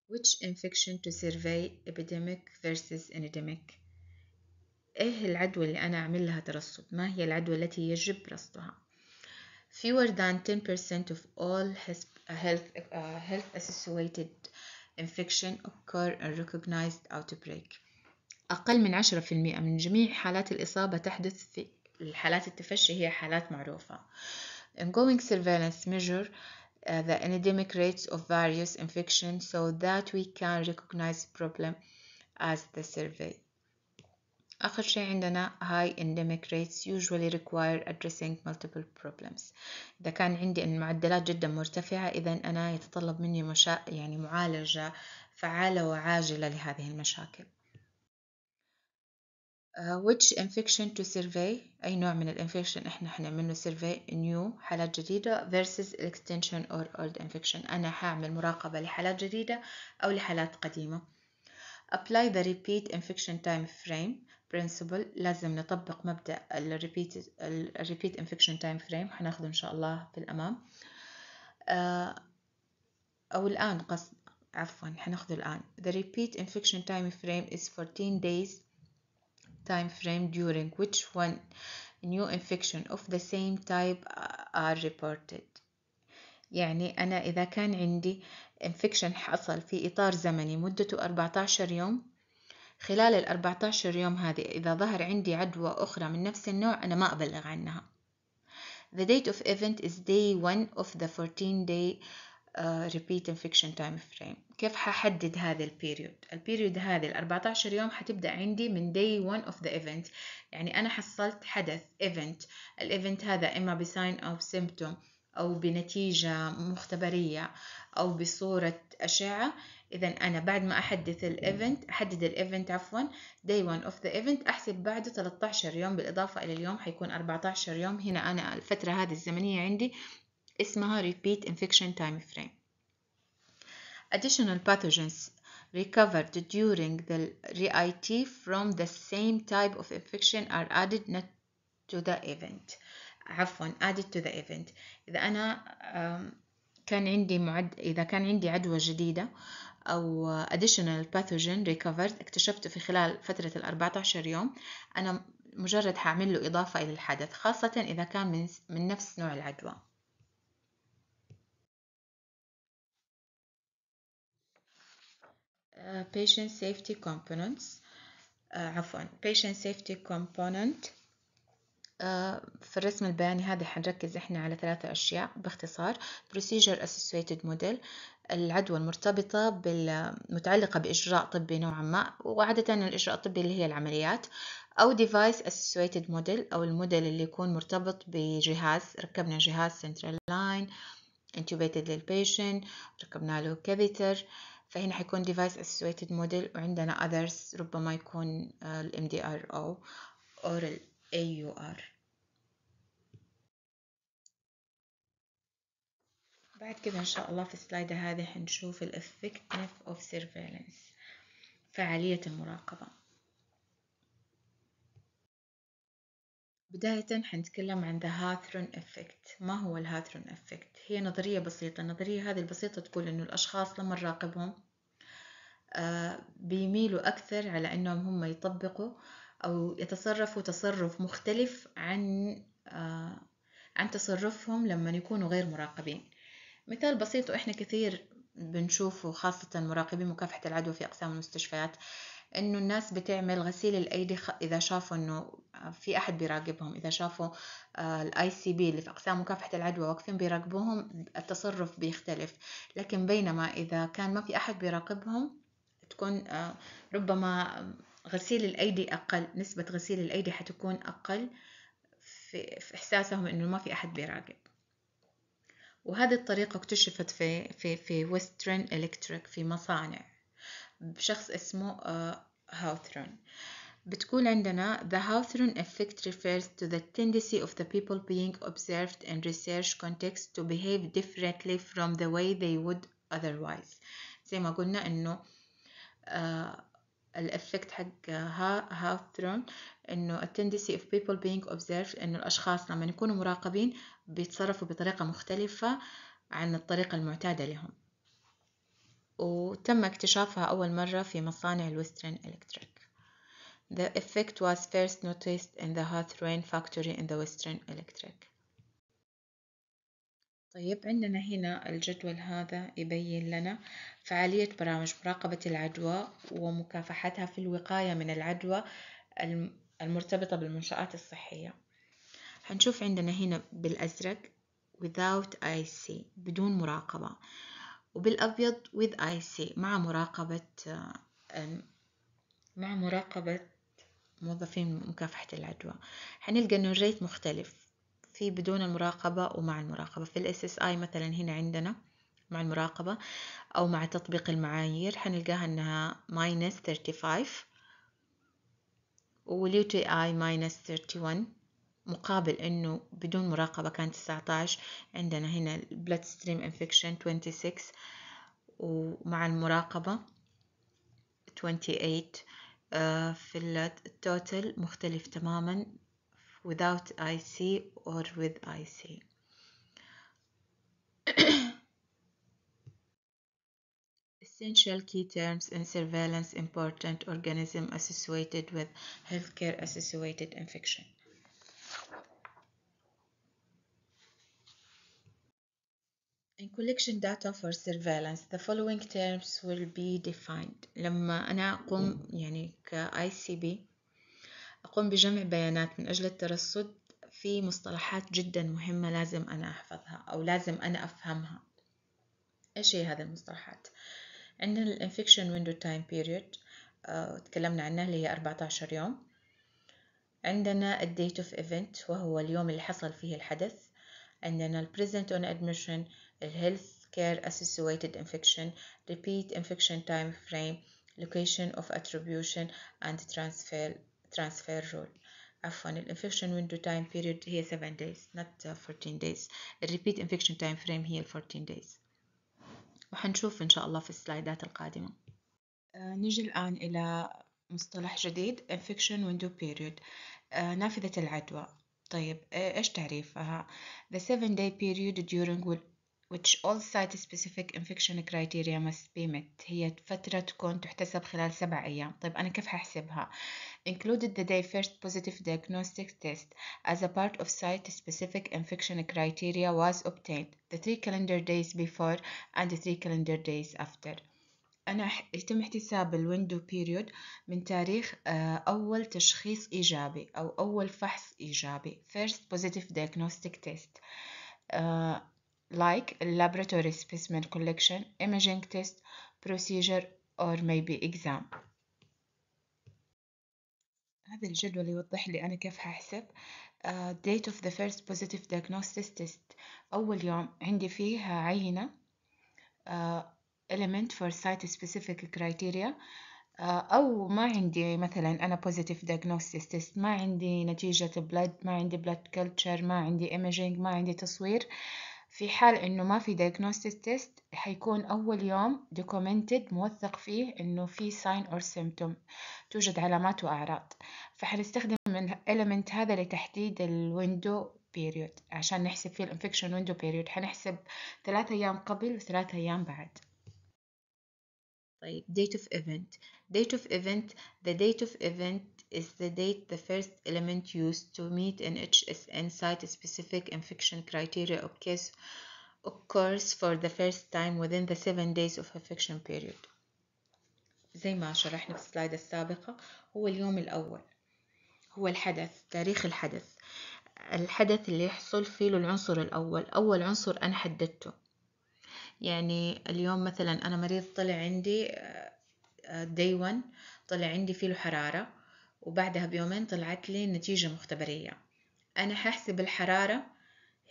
which infection to survey epidemic versus endemic ايه العدوى اللي انا اعمل لها ترصد ما هي العدوى التي يجب رصدها fewer than 10% of all health uh, health associated infection occur in recognized outbreak أقل من 10% من جميع حالات الإصابة تحدث في الحالات التفشي هي حالات معروفة ongoing surveillance measure the endemic rates of various infections so that we can recognize problem as the survey. آخر شيء عندنا high endemic rates usually require addressing multiple problems إذا كان عندي المعدلات جدا مرتفعة إذا أنا يتطلب مني مشا... يعني معالجة فعالة وعاجلة لهذه المشاكل which infection to survey أي نوع من الانفكشن إحنا حنعمل له survey new حالات جديدة versus extension or old infection أنا حأعمل مراقبة لحالات جديدة أو لحالات قديمة apply the repeat infection time frame principle لازم نطبق مبدأ ال repeat, ال repeat infection time frame حناخده إن شاء الله في الأمام أو الآن قصد عفوا حناخده الآن the repeat infection time frame is 14 days time frame during which one new infection of the same type are reported يعني أنا إذا كان عندي infection حصل في إطار زمني مدته 14 يوم خلال ال 14 يوم هذه إذا ظهر عندي عدوى أخرى من نفس النوع أنا ما أبلغ عنها The date of event is day 1 of the 14 day uh, آه، repeat infection time frame كيف ححدد هذا البيريود البيريود هذا ال 14 يوم حتبدا عندي من day one of the event يعني انا حصلت حدث event الايفنت هذا اما بساين او symptom او بنتيجه مختبريه او بصوره اشعه اذا انا بعد ما احدث الايفنت احدد الايفنت عفوا day one of the event احسب بعده 13 يوم بالاضافه الى اليوم حيكون 14 يوم هنا انا الفتره هذه الزمنيه عندي اسمها repeat infection time frame additional pathogens recovered during the RIT from the same type of infection are added not to the event عفوا added to the event إذا أنا كان عندي معد إذا كان عندي عدوى جديدة أو additional pathogen recovered اكتشفته في خلال فترة ال 14 يوم أنا مجرد حعمل له إضافة إلى الحدث خاصة إذا كان من, من نفس نوع العدوى آه، patient safety components آه، عفوا patient safety component آه، في الرسم البياني هذا حنركز احنا على ثلاثة أشياء باختصار Procedure Associated Model العدوى المرتبطة متعلقة بإجراء طبي نوعا ما وعادة الإجراء الطبي اللي هي العمليات أو Device Associated Model أو الموديل اللي يكون مرتبط بجهاز ركبنا جهاز Central Line Intubated للبيشن ركبنا له uh, فهنا حيكون device associated model وعندنا others ربما يكون آه، ال MDRO or ال AUR بعد كده إن شاء الله في السلايد هذه حنشوف ال effectiveness of surveillance فعالية المراقبة بداية حنتكلم عن the Hathron effect ما هو الهاثرون effect هي نظرية بسيطة النظرية هذه البسيطة تقول إنه الأشخاص لما نراقبهم آه، بيميلوا أكثر على أنهم هم يطبقوا أو يتصرفوا تصرف مختلف عن آه، عن تصرفهم لما يكونوا غير مراقبين مثال بسيط وإحنا كثير بنشوفه خاصة مراقبين مكافحة العدوى في أقسام المستشفيات انه الناس بتعمل غسيل الايدي اذا شافوا انه في احد بيراقبهم اذا شافوا الاي سي بي اللي في اقسام مكافحه العدوى واقفين بيراقبوهم التصرف بيختلف لكن بينما اذا كان ما في احد بيراقبهم بتكون آه، ربما غسيل الأيدي أقل نسبة غسيل الأيدي حتكون أقل في, في إحساسهم إنه ما في أحد بيراقب وهذه الطريقة اكتشفت في في في ويسترن إلكتريك في مصانع بشخص اسمه هاوثرون آه، بتقول عندنا the Hawthorne effect refers to the tendency of the people being observed in research context to behave differently from the way they would otherwise زي ما قلنا انه آه، الإفكت حق ها هاوثرون إنه التندسي of people being observed إنه الأشخاص لما يكونوا مراقبين بيتصرفوا بطريقة مختلفة عن الطريقة المعتادة لهم وتم اكتشافها أول مرة في مصانع الويسترن إلكتريك The effect was first noticed in the Hawthorne factory in the Western Electric طيب عندنا هنا الجدول هذا يبين لنا فعالية برامج مراقبة العدوى ومكافحتها في الوقاية من العدوى المرتبطة بالمنشآت الصحية هنشوف عندنا هنا بالأزرق without IC بدون مراقبة وبالأبيض with IC مع مراقبة مع مراقبة موظفين مكافحة العدوى هنلقى إنه الريت مختلف في بدون المراقبة ومع المراقبة في الاس اس اي مثلا هنا عندنا مع المراقبة أو مع تطبيق المعايير حنلقاها أنها minus 35 واليو تي اي minus 31 مقابل أنه بدون مراقبة كان 19 عندنا هنا البلاد ستريم انفكشن 26 ومع المراقبة 28 آه، في التوتل مختلف تماما without IC or with IC. Essential key terms in surveillance important organism associated with healthcare associated infection. In collection data for surveillance the following terms will be defined لما أنا أقوم يعني أقوم بجمع بيانات من أجل الترصد في مصطلحات جدا مهمة لازم أنا أحفظها أو لازم أنا أفهمها إيش هي هذه المصطلحات؟ عندنا Window Time Period بيريود آه، تكلمنا عنها اللي هي 14 يوم عندنا Date of Event وهو اليوم اللي حصل فيه الحدث عندنا on Admission الـ Health Care associated infection repeat infection time frame location of attribution and transfer transfer rule عفوا الانفكشن ويندو تايم بيريود هي 7 days not 14 uh, days الريبيت انفكشن تايم فريم هي 14 days وحنشوف ان شاء الله في السلايدات القادمة آه، نيجي الآن إلى مصطلح جديد infection window period آه، نافذة العدوى طيب إيش تعريفها the seven day period during which all site-specific infection criteria must be met هي فترة تكون تحتسب خلال سبع أيام طيب أنا كيف هحسبها included the day first positive diagnostic test as a part of site-specific infection criteria was obtained the three calendar days before and the three calendar days after أنا يتم احتساب الويندو بيريود من تاريخ أول تشخيص إيجابي أو أول فحص إيجابي first positive diagnostic test like laboratory specimen collection, imaging test, procedure or maybe exam هذا الجدول يوضح لي أنا كيف هحسب uh, date of the first positive diagnosis test أول يوم عندي فيه عينة uh, element for site specific criteria أو ما عندي مثلا أنا positive diagnosis test ما عندي نتيجة blood ما عندي blood culture ما عندي imaging ما عندي تصوير uh, في حال إنه ما في diagnosis test حيكون أول يوم documented موثق فيه إنه في sign or symptom توجد علامات وأعراض فحنستخدم من element هذا لتحديد الويندو period عشان نحسب فيه الانفكشن ويندو period حنحسب ثلاثة أيام قبل وثلاثة أيام بعد طيب date of event date of event the date of event is the date the first element used to meet an HSN site-specific infection criteria of case occurs for the first time within the seven days of infection period زي ما شرحنا في السلايد السابقة هو اليوم الأول هو الحدث تاريخ الحدث الحدث اللي يحصل فيه العنصر الأول أول عنصر أنا حددته يعني اليوم مثلا أنا مريض طلع عندي آه، آه، day one طلع عندي فيه حرارة وبعدها بيومين طلعت لي نتيجة مختبرية أنا ححسب الحرارة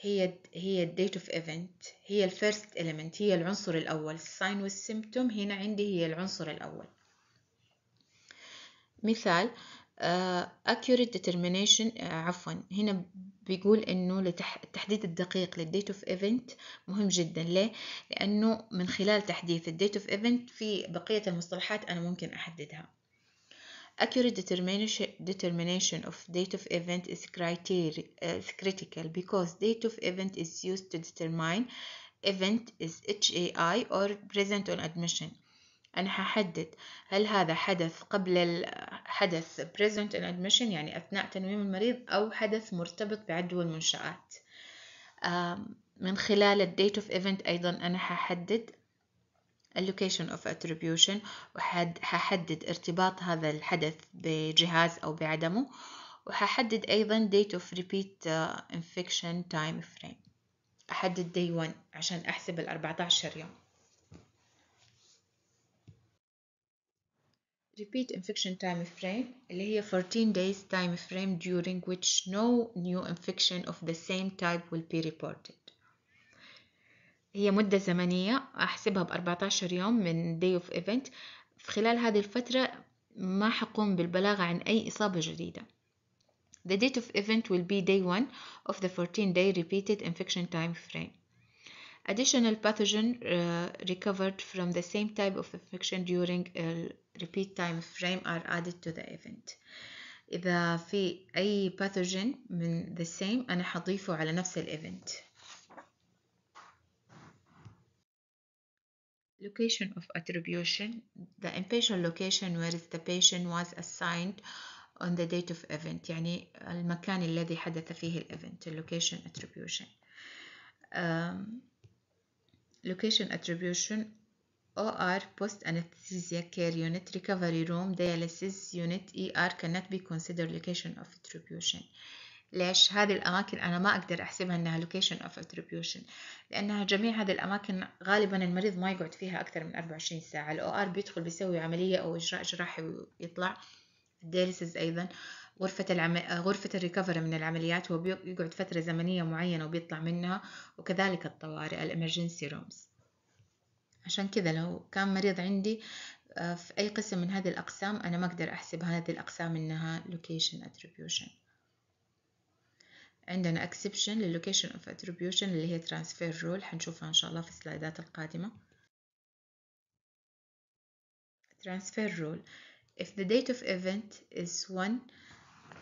هي هي الديت اوف ايفنت هي الفيرست element هي العنصر الأول الساين symptom هنا عندي هي العنصر الأول مثال uh, accurate determination uh, عفوا هنا بيقول انه التحديد الدقيق للديت اوف ايفنت مهم جدا ليه لانه من خلال تحديث الديت اوف ايفنت في بقيه المصطلحات انا ممكن احددها accurate determination of date of event is, criteria, is critical because date of event is used to determine event is HAI or present on admission أنا هحدد هل هذا حدث قبل الحدث present on admission يعني أثناء تنويم المريض أو حدث مرتبط بعدو المنشآت من خلال الديت اوف ايفنت أيضا أنا هحدد allocation of attribution وححدد ارتباط هذا الحدث بجهاز أو بعدمه وححدد أيضا date of repeat infection time frame أحدد day 1 عشان أحسب ال 14 يوم repeat infection time frame اللي هي 14 days time frame during which no new infection of the same type will be reported هي مدة زمنية أحسبها ب 14 يوم من day of event في خلال هذه الفترة ما حقوم بالبلاغ عن أي إصابة جديدة The date of event will be day 1 of the 14-day repeated infection time frame. Additional pathogen uh, recovered from the same type of infection during a repeat time frame are added to the event. إذا في أي pathogen من the same أنا حضيفه على نفس الإيفنت. event Location of attribution, the inpatient location where the patient was assigned on the date of event يعني المكان الذي حدث فيه الevent location attribution um, location attribution OR post anesthesia care unit recovery room dialysis unit ER cannot be considered location of attribution uh, ليش هذه الأماكن أنا ما أقدر أحسبها أنها لوكيشن اوف اتريبيوشن لأنها جميع هذه الأماكن غالبا المريض ما يقعد فيها أكثر من 24 ساعة الأو آر بيدخل بيسوي عملية أو إجراء جراحي ويطلع الديليسز أيضا غرفة العم... غرفة الريكفري من العمليات هو بيقعد فترة زمنية معينة وبيطلع منها وكذلك الطوارئ الامرجنسي رومز عشان كذا لو كان مريض عندي آه، في أي قسم من هذه الأقسام أنا ما أقدر أحسب هذه الأقسام إنها location attribution عندنا exception للlocation of attribution اللي هي transfer rule حنشوفها إن شاء الله في السلايدات القادمة transfer rule if the date of event is one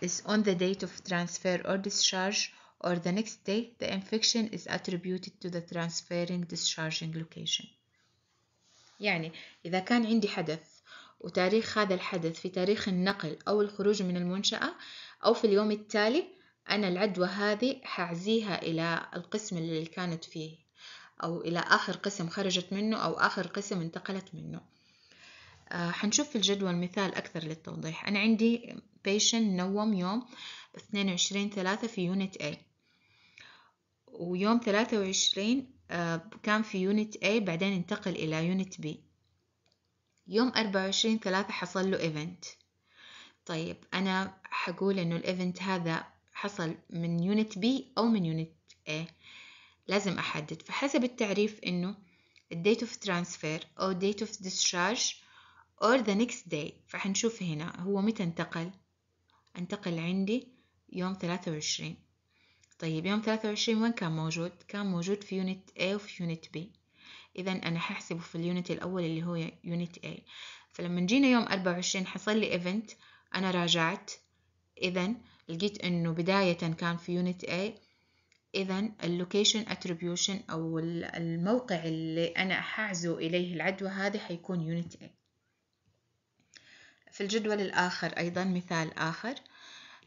is on the date of transfer or discharge or the next day the infection is attributed to the transferring discharging location يعني إذا كان عندي حدث وتاريخ هذا الحدث في تاريخ النقل أو الخروج من المنشأة أو في اليوم التالي أنا العدوى هذه حعزيها إلى القسم اللي كانت فيه أو إلى آخر قسم خرجت منه أو آخر قسم انتقلت منه آه حنشوف في الجدول مثال أكثر للتوضيح أنا عندي patient نوم يوم 22 3 في يونت A ويوم 23 آه كان في يونت A بعدين انتقل إلى يونت B يوم 24 3 حصل له ايفنت طيب أنا حقول إنه الايفنت هذا حصل من يونت بي أو من يونت A لازم أحدد فحسب التعريف إنه date of transfer أو date of discharge or the next day فحنشوف هنا هو متى انتقل انتقل عندي يوم 23 طيب يوم 23 وين كان موجود؟ كان موجود في يونت A وفي يونت B إذا أنا هحسبه في اليونت الأول اللي هو يونت A فلما جينا يوم 24 حصل لي إيفنت أنا راجعت إذا لقيت انه بداية كان في يونت A اذا اللوكيشن اتريبيوشن او الموقع اللي انا حعزو اليه العدوى هذه حيكون يونت A في الجدول الاخر ايضا مثال اخر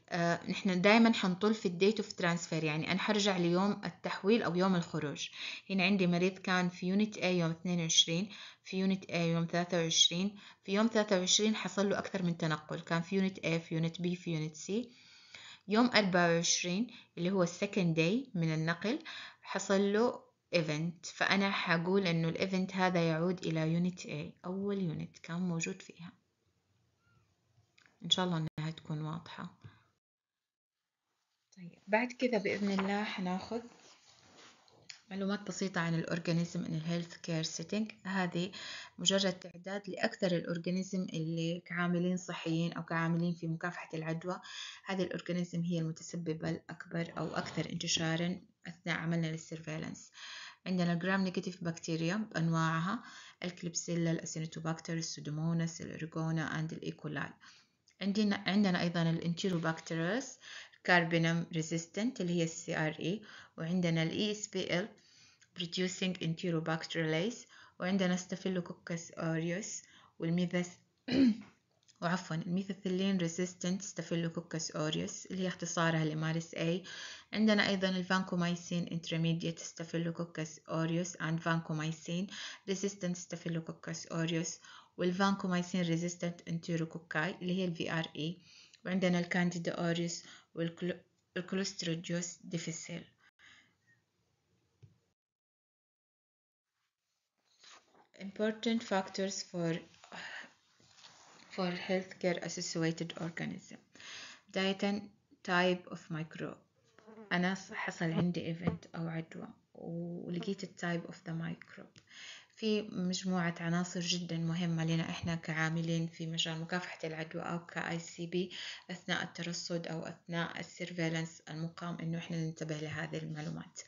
آه، نحن دائما حنطل في الديت اوف ترانسفير يعني انا حرجع ليوم التحويل او يوم الخروج هنا عندي مريض كان في يونت A يوم 22 في يونت A يوم 23 في يوم 23 حصل له اكثر من تنقل كان في يونت A في يونت B في يونت C يوم 24 اللي هو السكند داي من النقل حصل له ايفنت فأنا حقول إنه الايفنت هذا يعود إلى يونت اي أول يونت كان موجود فيها إن شاء الله إنها تكون واضحة طيب بعد كذا بإذن الله حناخذ معلومات بسيطة عن الأورجانيزم in the كير setting هذه مجرد تعداد لأكثر الأورجانيزم اللي كعاملين صحيين أو كعاملين في مكافحة العدوى هذه الأورجانيزم هي المتسببة الأكبر أو أكثر انتشارا أثناء عملنا للسيرفيلانس عندنا جرام نيجاتيف بكتيريا بأنواعها الكليبسيلا الأسينوتوباكتر السودوموناس الإرجونا أند الإيكولاي عندنا عندنا أيضا الانتيروباكتيروس كاربينم ريزيستنت اللي هي السي ار اي وعندنا الاي اس بي ال e producing enterobacterialis وعندنا ستافيلوكوكس اوريوس والميثاس وعفوا الميثاثيلين ريزيستنت ستافيلوكوكس اوريوس اللي هي اختصارها لمارس اي عندنا ايضا الفانكومايسين انترميديت ستافيلوكوكس اوريوس اند فانكومايسين ريزيستنت ستافيلوكوكس اوريوس والفانكومايسين ريزيستنت انتيروكوكاي اللي هي الفي ار اي وعندنا الكانديدا أوريس والكولستروجيوس ديفيسيل important factors for for healthcare associated organism diet type of microbe أنا حصل عندي event أو عدوى ولقيت type of the microbe في مجموعة عناصر جدا مهمة لنا إحنا كعاملين في مجال مكافحة العدوى أو كآي سي بي أثناء الترصد أو أثناء السيرفيلنس المقام إنه إحنا ننتبه لهذه المعلومات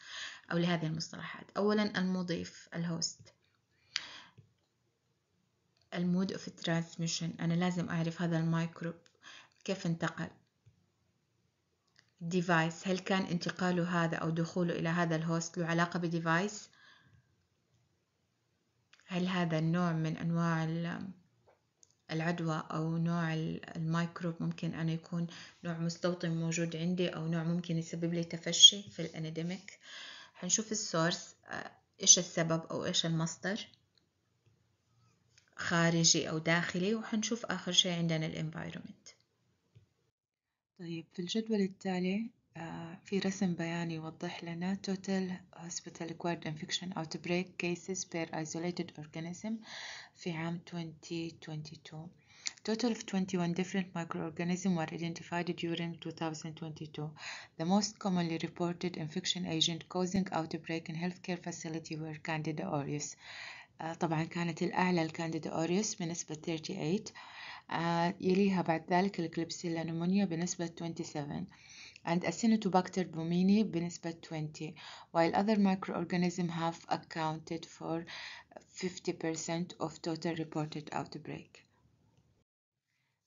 أو لهذه المصطلحات أولا المضيف الهوست المود اوف ترانسميشن أنا لازم أعرف هذا الميكروب كيف انتقل ديفايس هل كان انتقاله هذا أو دخوله إلى هذا الهوست له علاقة بديفايس هل هذا النوع من أنواع العدوى أو نوع الميكروب ممكن أن يكون نوع مستوطن موجود عندي أو نوع ممكن يسبب لي تفشي في الأنديميك حنشوف السورس آه، إيش السبب أو إيش المصدر خارجي أو داخلي وحنشوف آخر شيء عندنا الانفايرومنت طيب في الجدول التالي في رسم بياني يوضح لنا total hospital acquired infection outbreak cases per isolated organism في عام 2022 Total of 21 different microorganisms were identified during 2022. The most commonly reported infection agent causing outbreak in healthcare facility were Candida aureus. طبعا كانت الأعلى الكانديدا أوريوس بنسبة 38 يليها بعد ذلك الكليبسيلا نمونيا بنسبة 27 and Acinetobacter baumannii بنسبة 20 while other microorganisms have accounted for 50% of total reported outbreak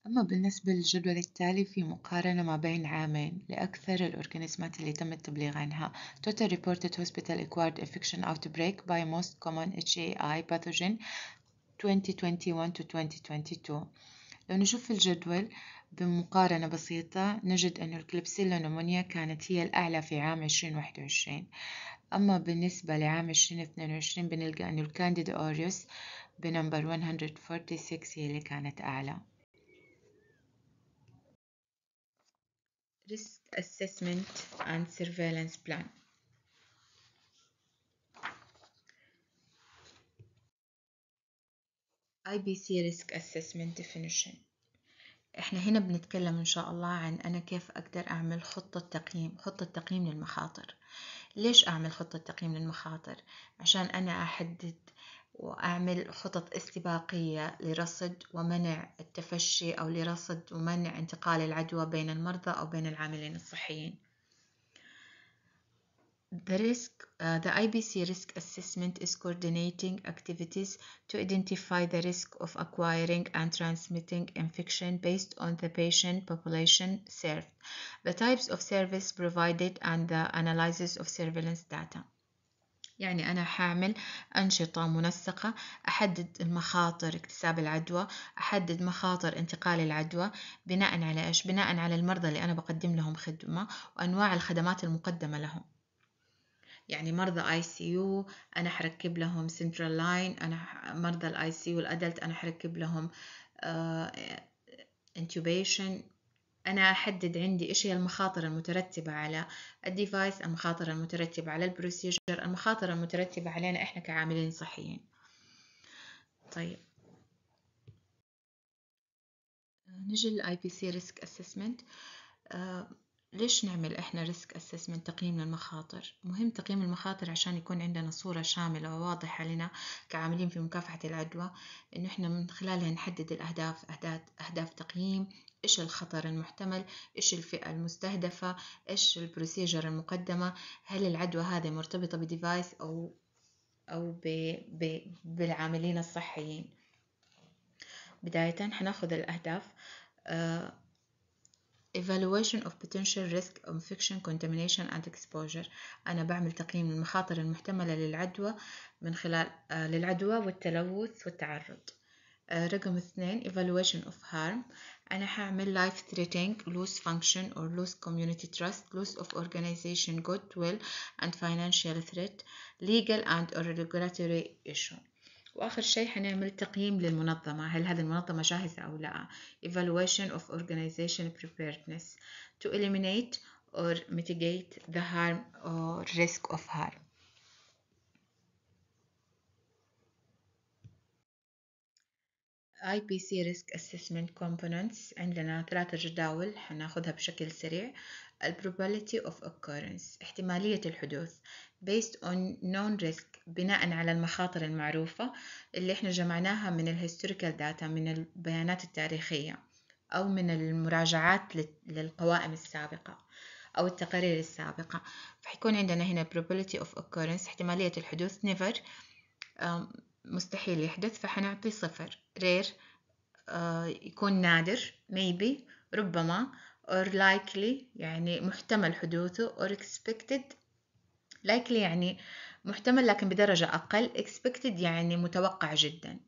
أما بالنسبة للجدول التالي في مقارنة ما بين عامين لأكثر الأورجانيزمات اللي تم التبليغ عنها Total reported hospital acquired infection outbreak by most common HAI pathogen 2021 to 2022 لو نشوف الجدول بمقارنة بسيطة نجد أن الكلبسيلا نمونيا كانت هي الأعلى في عام 2021 أما بالنسبة لعام 2022 بنلقى أن الكانديدا أوريوس بنمبر 146 هي اللي كانت أعلى Risk Assessment and Surveillance Plan IBC Risk Assessment Definition احنا هنا بنتكلم ان شاء الله عن انا كيف اقدر اعمل خطة تقييم خطة تقييم للمخاطر ليش اعمل خطة تقييم للمخاطر عشان انا احدد وأعمل خطط استباقية لرصد ومنع التفشي أو لرصد ومنع انتقال العدوى بين المرضى أو بين العاملين الصحيين The risk, uh, the IBC risk assessment is coordinating activities to identify the risk of acquiring and transmitting infection based on the patient population served, the types of service provided and the analysis of surveillance data. يعني أنا حاعمل أنشطة منسقة أحدد المخاطر اكتساب العدوى أحدد مخاطر انتقال العدوى بناء على إيش؟ بناء على المرضى اللي أنا بقدم لهم خدمة وأنواع الخدمات المقدمة لهم يعني مرضى اي سي يو انا حركب لهم سنترال لاين انا مرضى الاي سي يو الادلت انا حركب لهم انتوبيشن آه، انا احدد عندي ايش هي المخاطر المترتبه على الديفايس المخاطر المترتبه على البروسيجر المخاطر المترتبه علينا احنا كعاملين صحيين طيب نجي للاي بي سي ريسك اسسمنت ليش نعمل احنا ريسك اسسمنت تقييم للمخاطر مهم تقييم المخاطر عشان يكون عندنا صورة شاملة وواضحة لنا كعاملين في مكافحة العدوى انه احنا من خلالها نحدد الاهداف اهداف اهداف تقييم ايش الخطر المحتمل ايش الفئة المستهدفة ايش البروسيجر المقدمة هل العدوى هذه مرتبطة بديفايس او او ب... ب... بالعاملين الصحيين بداية حناخذ الاهداف آه evaluation of potential risk of infection contamination and exposure أنا بعمل تقييم المخاطر المحتملة للعدوى من خلال للعدوى والتلوث والتعرض رقم اثنين evaluation of harm أنا هعمل life threatening loss function or loss community trust loss of organization goodwill and financial threat legal and or regulatory issue واخر شيء حنعمل تقييم للمنظمه هل هذه المنظمه جاهزه او لا evaluation of organization preparedness to eliminate or mitigate the harm or risk of harm IPC Risk Assessment Components عندنا ثلاثة جداول حناخدها بشكل سريع ال Probability of Occurrence احتمالية الحدوث based on known risk بناء على المخاطر المعروفة اللي احنا جمعناها من الهيستوريكال داتا من البيانات التاريخية أو من المراجعات للقوائم السابقة أو التقارير السابقة فحيكون عندنا هنا probability of occurrence احتمالية الحدوث never مستحيل يحدث فحنعطي صفر rare آه، يكون نادر maybe ربما or likely يعني محتمل حدوثه or expected likely يعني محتمل لكن بدرجة أقل expected يعني متوقع جدا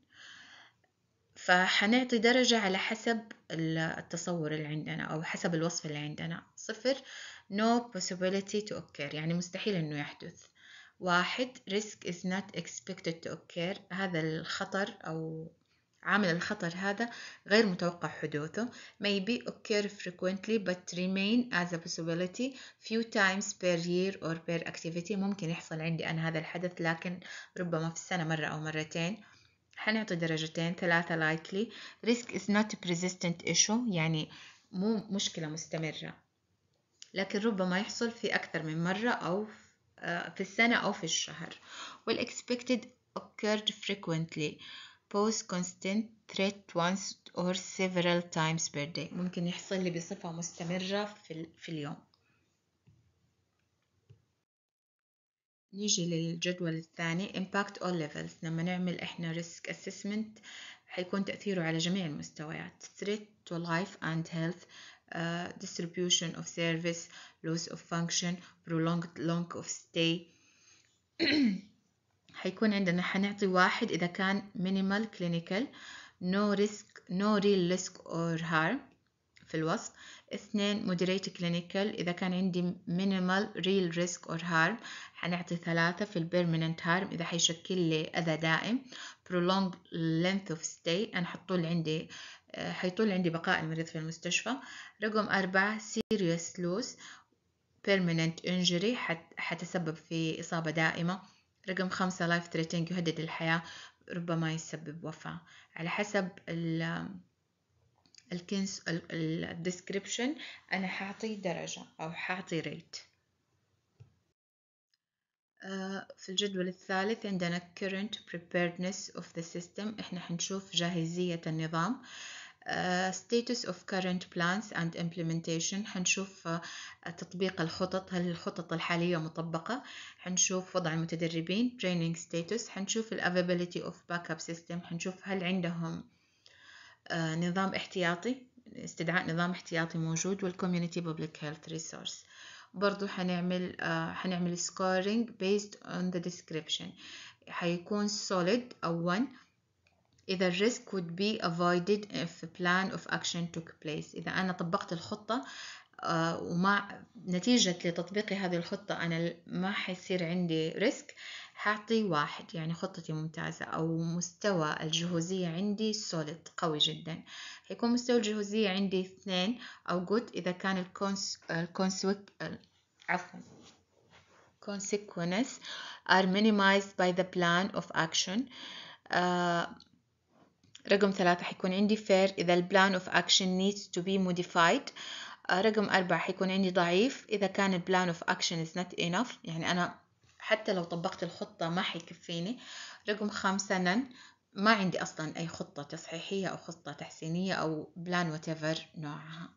فحنعطي درجة على حسب التصور اللي عندنا أو حسب الوصف اللي عندنا صفر no possibility to occur يعني مستحيل أنه يحدث واحد risk is not expected to occur هذا الخطر أو عامل الخطر هذا غير متوقع حدوثه maybe occur frequently but remain as a possibility few times per year or per activity ممكن يحصل عندي أنا هذا الحدث لكن ربما في السنة مرة أو مرتين حنعطي درجتين ثلاثة likely risk is not a persistent issue يعني مو مشكلة مستمرة لكن ربما يحصل في أكثر من مرة أو في آه، السنة أو في الشهر وال expected occurred frequently pose constant threat once or several times per day ممكن يحصل لي بصفة مستمرة في, في اليوم نيجي للجدول الثاني impact all levels لما نعمل احنا risk assessment حيكون تأثيره على جميع المستويات threat to life and health uh, distribution of service loss of function prolonged length of stay حيكون عندنا حنعطي واحد إذا كان minimal clinical no risk no real risk or harm في الوصف اثنين moderate clinical إذا كان عندي minimal real risk or harm حنعطي ثلاثة في permanent harm إذا حيشكل لي أذى دائم prolonged length of stay أنا حطول عندي آه، حيطول عندي بقاء المريض في المستشفى رقم أربعة serious loss permanent injury حتسبب في إصابة دائمة رقم خمسة لايف ثريتينج يهدد الحياة ربما يسبب وفاة على حسب ال الكنس الديسكريبشن أنا حاعطي درجة أو حاعطي ريت آه، في الجدول الثالث عندنا current preparedness of the system احنا حنشوف جاهزية النظام status of current plans and implementation حنشوف تطبيق الخطط هل الخطط الحالية مطبقة حنشوف وضع المتدربين training status حنشوف availability of backup system حنشوف هل عندهم نظام احتياطي استدعاء نظام احتياطي موجود والcommunity public health resource برضو حنعمل حنعمل scoring based on the description حيكون solid أو one إذا الريسك could be avoided if plan of action took place إذا أنا طبقت الخطة آه، ومع نتيجة لتطبيق هذه الخطة أنا ما حيصير عندي ريسك حاعطي واحد يعني خطتي ممتازة أو مستوى الجهوزية عندي سوليد قوي جدا حيكون مستوى الجهوزية عندي اثنين أو جود إذا كان الكونس عفوا consequences are minimized by the plan of action uh, رقم ثلاثة حيكون عندي fair إذا البلان of action needs to be modified آه، رقم أربعة حيكون عندي ضعيف إذا كان البلان of action is not enough يعني أنا حتى لو طبقت الخطة ما حيكفيني رقم خمسة نن ما عندي أصلا أي خطة تصحيحية أو خطة تحسينية أو بلان whatever نوعها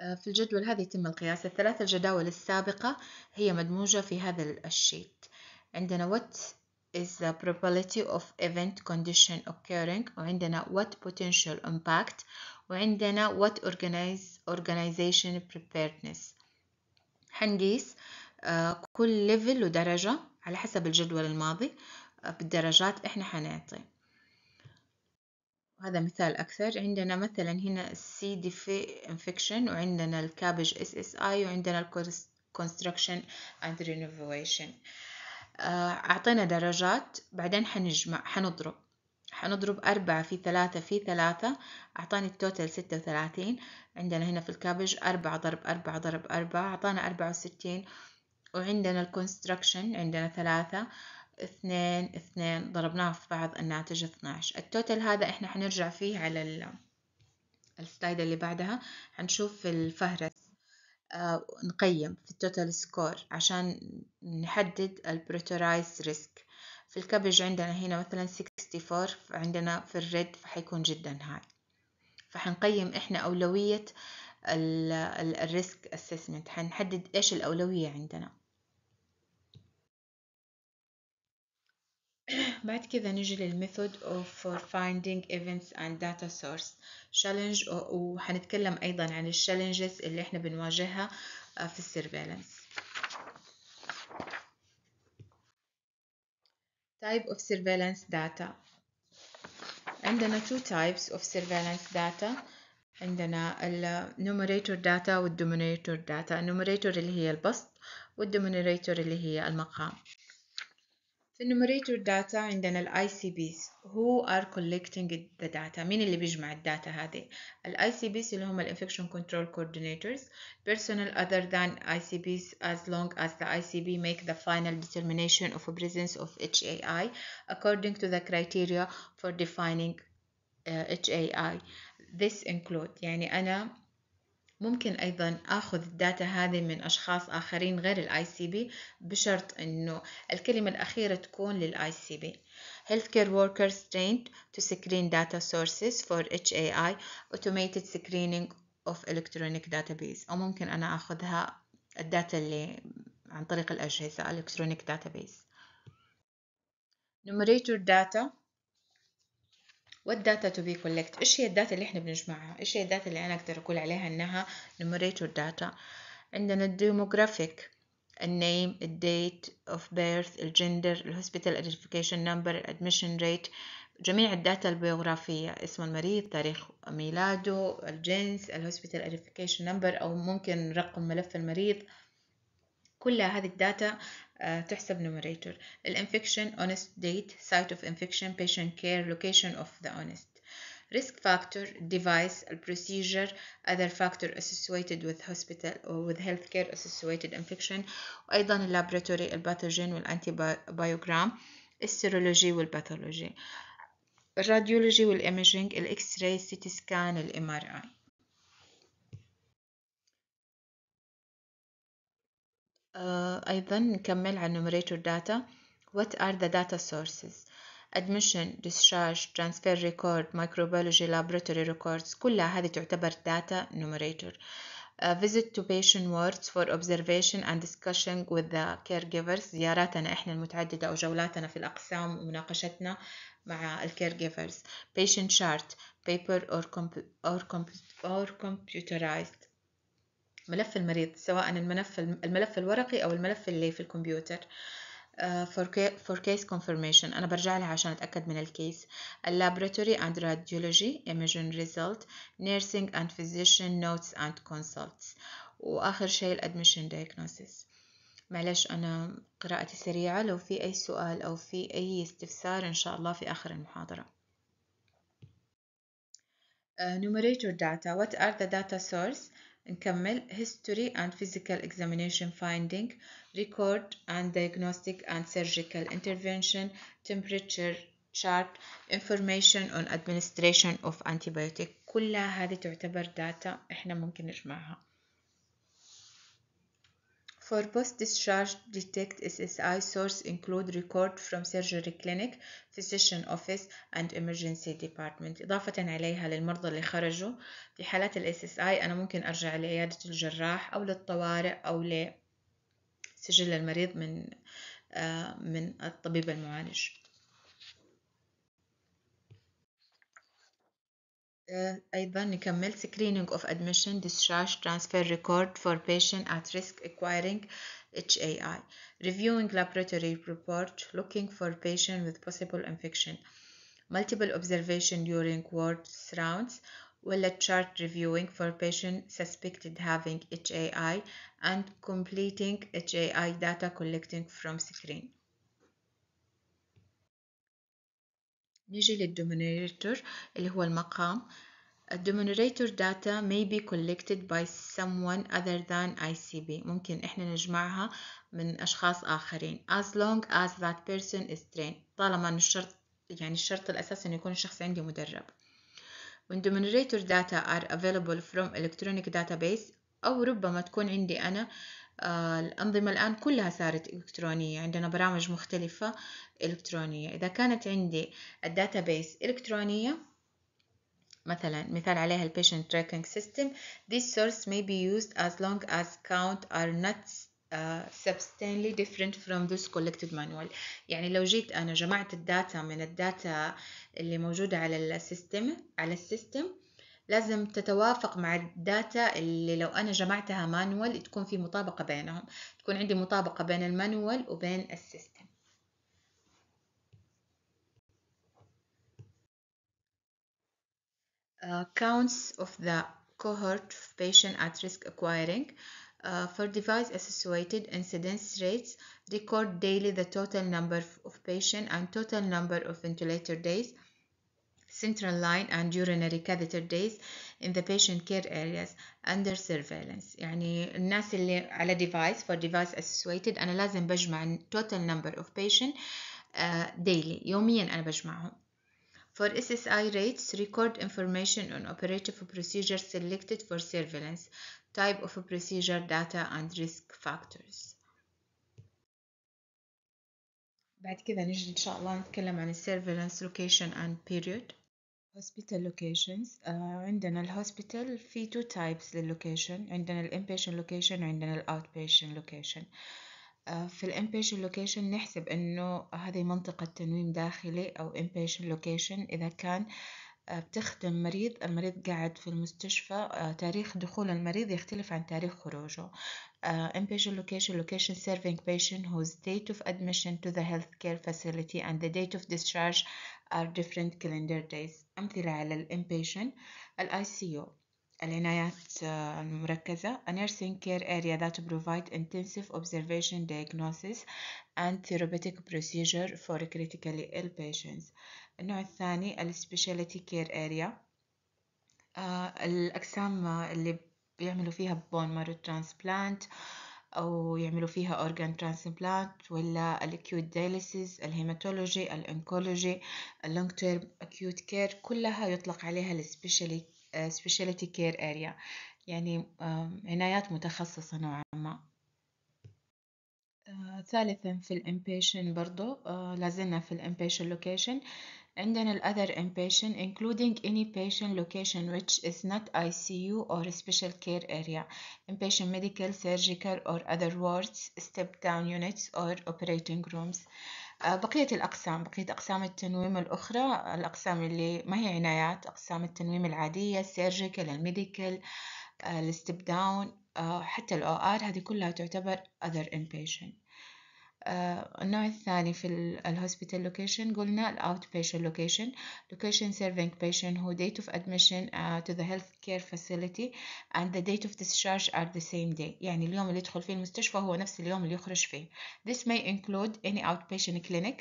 آه، في الجدول هذا يتم القياس الثلاث الجداول السابقة هي مدموجة في هذا الشيت عندنا what is the probability of event condition occurring وعندنا what potential impact وعندنا what organize organization preparedness حنقيس آه، كل ليفل ودرجة على حسب الجدول الماضي آه، بالدرجات احنا حنعطي وهذا مثال أكثر عندنا مثلا هنا السي دي في انفكشن وعندنا الكابج اس اس اي وعندنا الكونستركشن اند رينوفيشن آه، أعطينا درجات بعدين حنجمع حنضرب حنضرب أربعة في ثلاثة في ثلاثة أعطاني التوتل ستة وثلاثين عندنا هنا في الكابج أربعة ضرب أربعة ضرب أربعة أعطانا أربعة وستين وعندنا الكونستركشن عندنا ثلاثة اثنين اثنين ضربناها في بعض الناتج اثناش التوتل هذا احنا حنرجع فيه على السلايد اللي بعدها حنشوف الفهرس آه، نقيم في التوتال سكور عشان نحدد البريتورايز ريسك في الكبج عندنا هنا مثلا 64 عندنا في الريد فحيكون جدا هاي فحنقيم احنا أولوية الريسك اسسمنت حنحدد ايش الأولوية عندنا بعد كذا نجي للميثود اوف فايندينج ايفنتس اند داتا سورس تشالنج وحنتكلم ايضا عن التشالنجز اللي احنا بنواجهها آه، في السيرفيلانس تايب اوف surveillance داتا عندنا تو تايبس اوف surveillance داتا عندنا النومريتور داتا والدومينيتور داتا النومريتور اللي هي البسط والدومينيتور اللي هي المقام في النوميريتور داتا عندنا الاي سي بيز هو ار collecting the data مين اللي بيجمع الداتا هذه الاي سي بيز اللي هم الانفكشن كنترول كوردينيتورز personal other than ICBs as long as the ICB make the final determination of presence of HAI according to the criteria for defining uh, HAI this include يعني أنا ممكن ايضا اخذ الداتا هذه من اشخاص اخرين غير الاي سي بي بشرط انه الكلمه الاخيره تكون للاي سي بي healthcare workers trained to screen data sources for HAI automated screening of electronic database او ممكن انا اخذها الداتا اللي عن طريق الاجهزه electronic database numerator data والداتا تو بي كولكت ايش هي الداتا اللي احنا بنجمعها ايش هي الداتا اللي انا اقدر اقول عليها انها نوميريتور داتا عندنا الديموغرافيك النيم الديت اوف بيرث الجندر الهوسبيتال ايدنتيفيكيشن نمبر الادميشن ريت جميع الداتا البيوغرافية اسم المريض تاريخ ميلاده الجنس الهوسبيتال ايدنتيفيكيشن نمبر أو ممكن رقم ملف المريض كل هذه الداتا تحسب numerator ال infection honest date site of infection patient care location of the honest risk factor device procedure other factor associated with hospital or with healthcare associated infection وأيضا اللابراتوري الباثوجين antibiogram السيرولوجي والباثولوجي الراديولوجي والايمجينج الاكس راي السيتي سكان الام ار اي أيضا نكمل على numerator data what are the data sources admission discharge transfer record microbiology laboratory records كلها هذه تعتبر data numerator A visit to patient wards for observation and discussion with the caregivers زياراتنا إحنا المتعددة أو جولاتنا في الأقسام ومناقشتنا مع caregivers patient chart paper or, comp or, comp or computerized ملف المريض سواء الملف الملف الورقي أو الملف اللي في الكمبيوتر فور كيس كونفرميشن أنا برجع لها عشان أتأكد من الكيس اللابراتوري اند راديولوجي ايميجن ريزلت نيرسينج اند فيزيشن نوتس اند كونسلتس وآخر شيء الادميشن diagnosis معلش أنا قراءتي سريعة لو في أي سؤال أو في أي استفسار إن شاء الله في آخر المحاضرة uh, numerator data what are the data source نكمل history and physical examination finding record and diagnostic and surgical intervention temperature chart information on administration of antibiotic كلها هذه تعتبر داتا احنا ممكن نجمعها For post-discharge DETECT SSI source include record from surgery clinic, physician office and emergency department إضافة عليها للمرضى اللي خرجوا في حالات ال SSI أنا ممكن أرجع لعيادة الجراح أو للطوارئ أو لسجل المريض من من الطبيب المعالج أيضا كملت screening of admission discharge transfer record for patient at risk acquiring HAI reviewing laboratory report looking for patient with possible infection multiple observation during ward rounds well chart reviewing for patient suspected having HAI and completing HAI data collecting from screen نيجي للدومينيتور اللي هو المقام الدومينيتور data may be collected by someone other than ICB ممكن احنا نجمعها من اشخاص اخرين as long as that person is trained طالما الشرط يعني الشرط الاساسي انه يكون الشخص عندي مدرب when dominator data are available from electronic database أو ربما تكون عندي أنا آه، الأنظمة الآن كلها صارت إلكترونية عندنا برامج مختلفة إلكترونية إذا كانت عندي الداتابيس إلكترونية مثلا مثال عليها الـ Patient Tracking System this source may be used as long as count are not uh, substantially different from this collected manual يعني لو جيت أنا جمعت الداتا من الداتا اللي موجودة على السيستم على السيستم لازم تتوافق مع الداتا اللي لو أنا جمعتها مانوال تكون في مطابقة بينهم تكون عندي مطابقة بين المانوال وبين السيستم Uh, counts of the cohort of patient at risk acquiring uh, for device associated incidence rates record daily the total number of patient and total number of ventilator days central line and urinary catheter days in the patient care areas under surveillance يعني الناس اللي على device for device associated أنا لازم بجمع total number of patient uh, daily يوميا أنا بجمعهم For SSI rates, record information on operative procedures selected for surveillance, type of procedure data and risk factors. بعد كذا نجي إن شاء الله نتكلم عن surveillance location and period hospital locations uh, عندنا hospital في two types location عندنا ال inpatient location وعندنا ال outpatient location آه في ال inpatient location نحسب إنه هذه منطقة تنويم داخلي أو inpatient location إذا كان آه بتخدم مريض المريض قاعد في المستشفى تاريخ دخول المريض يختلف عن تاريخ خروجه inpatient location location serving patient whose date of admission to the healthcare facility and the date of discharge are different calendar days أمثلة على ال inpatient ICU العنايات المركزة a nursing care area that provide intensive observation diagnosis and therapeutic procedure for critically ill patients النوع الثاني specialty care area الأقسام اللي بيعملوا فيها bone marrow transplant أو يعملوا فيها organ transplant ولا acute dialysis الهيماتولوجي الأنكولوجي long term acute care كلها يطلق عليها آه، specialty care area يعني عنايات متخصصة نوعا ما آه، ثالثا في الامبيشن برضو آه، لازلنا في الامبيشن لوكيشن عندنا الأذر inpatient including any patient location which is not ICU or special care area inpatient medical surgical or other wards step down units or operating rooms بقية الأقسام بقية أقسام التنويم الأخرى الأقسام اللي ما هي عنايات أقسام التنويم العادية السيرجيكال الميديكال الستيب داون حتى الأو آر هذه كلها تعتبر other inpatient النوع الثاني في الهوسبيتال لوكيشن قلنا الاوت بيشنت لوكيشن لوكيشن serving patient who date of admission to the healthcare facility and the date of discharge are the same day يعني اليوم اللي يدخل فيه المستشفى هو نفس اليوم اللي يخرج فيه this may include any outpatient clinic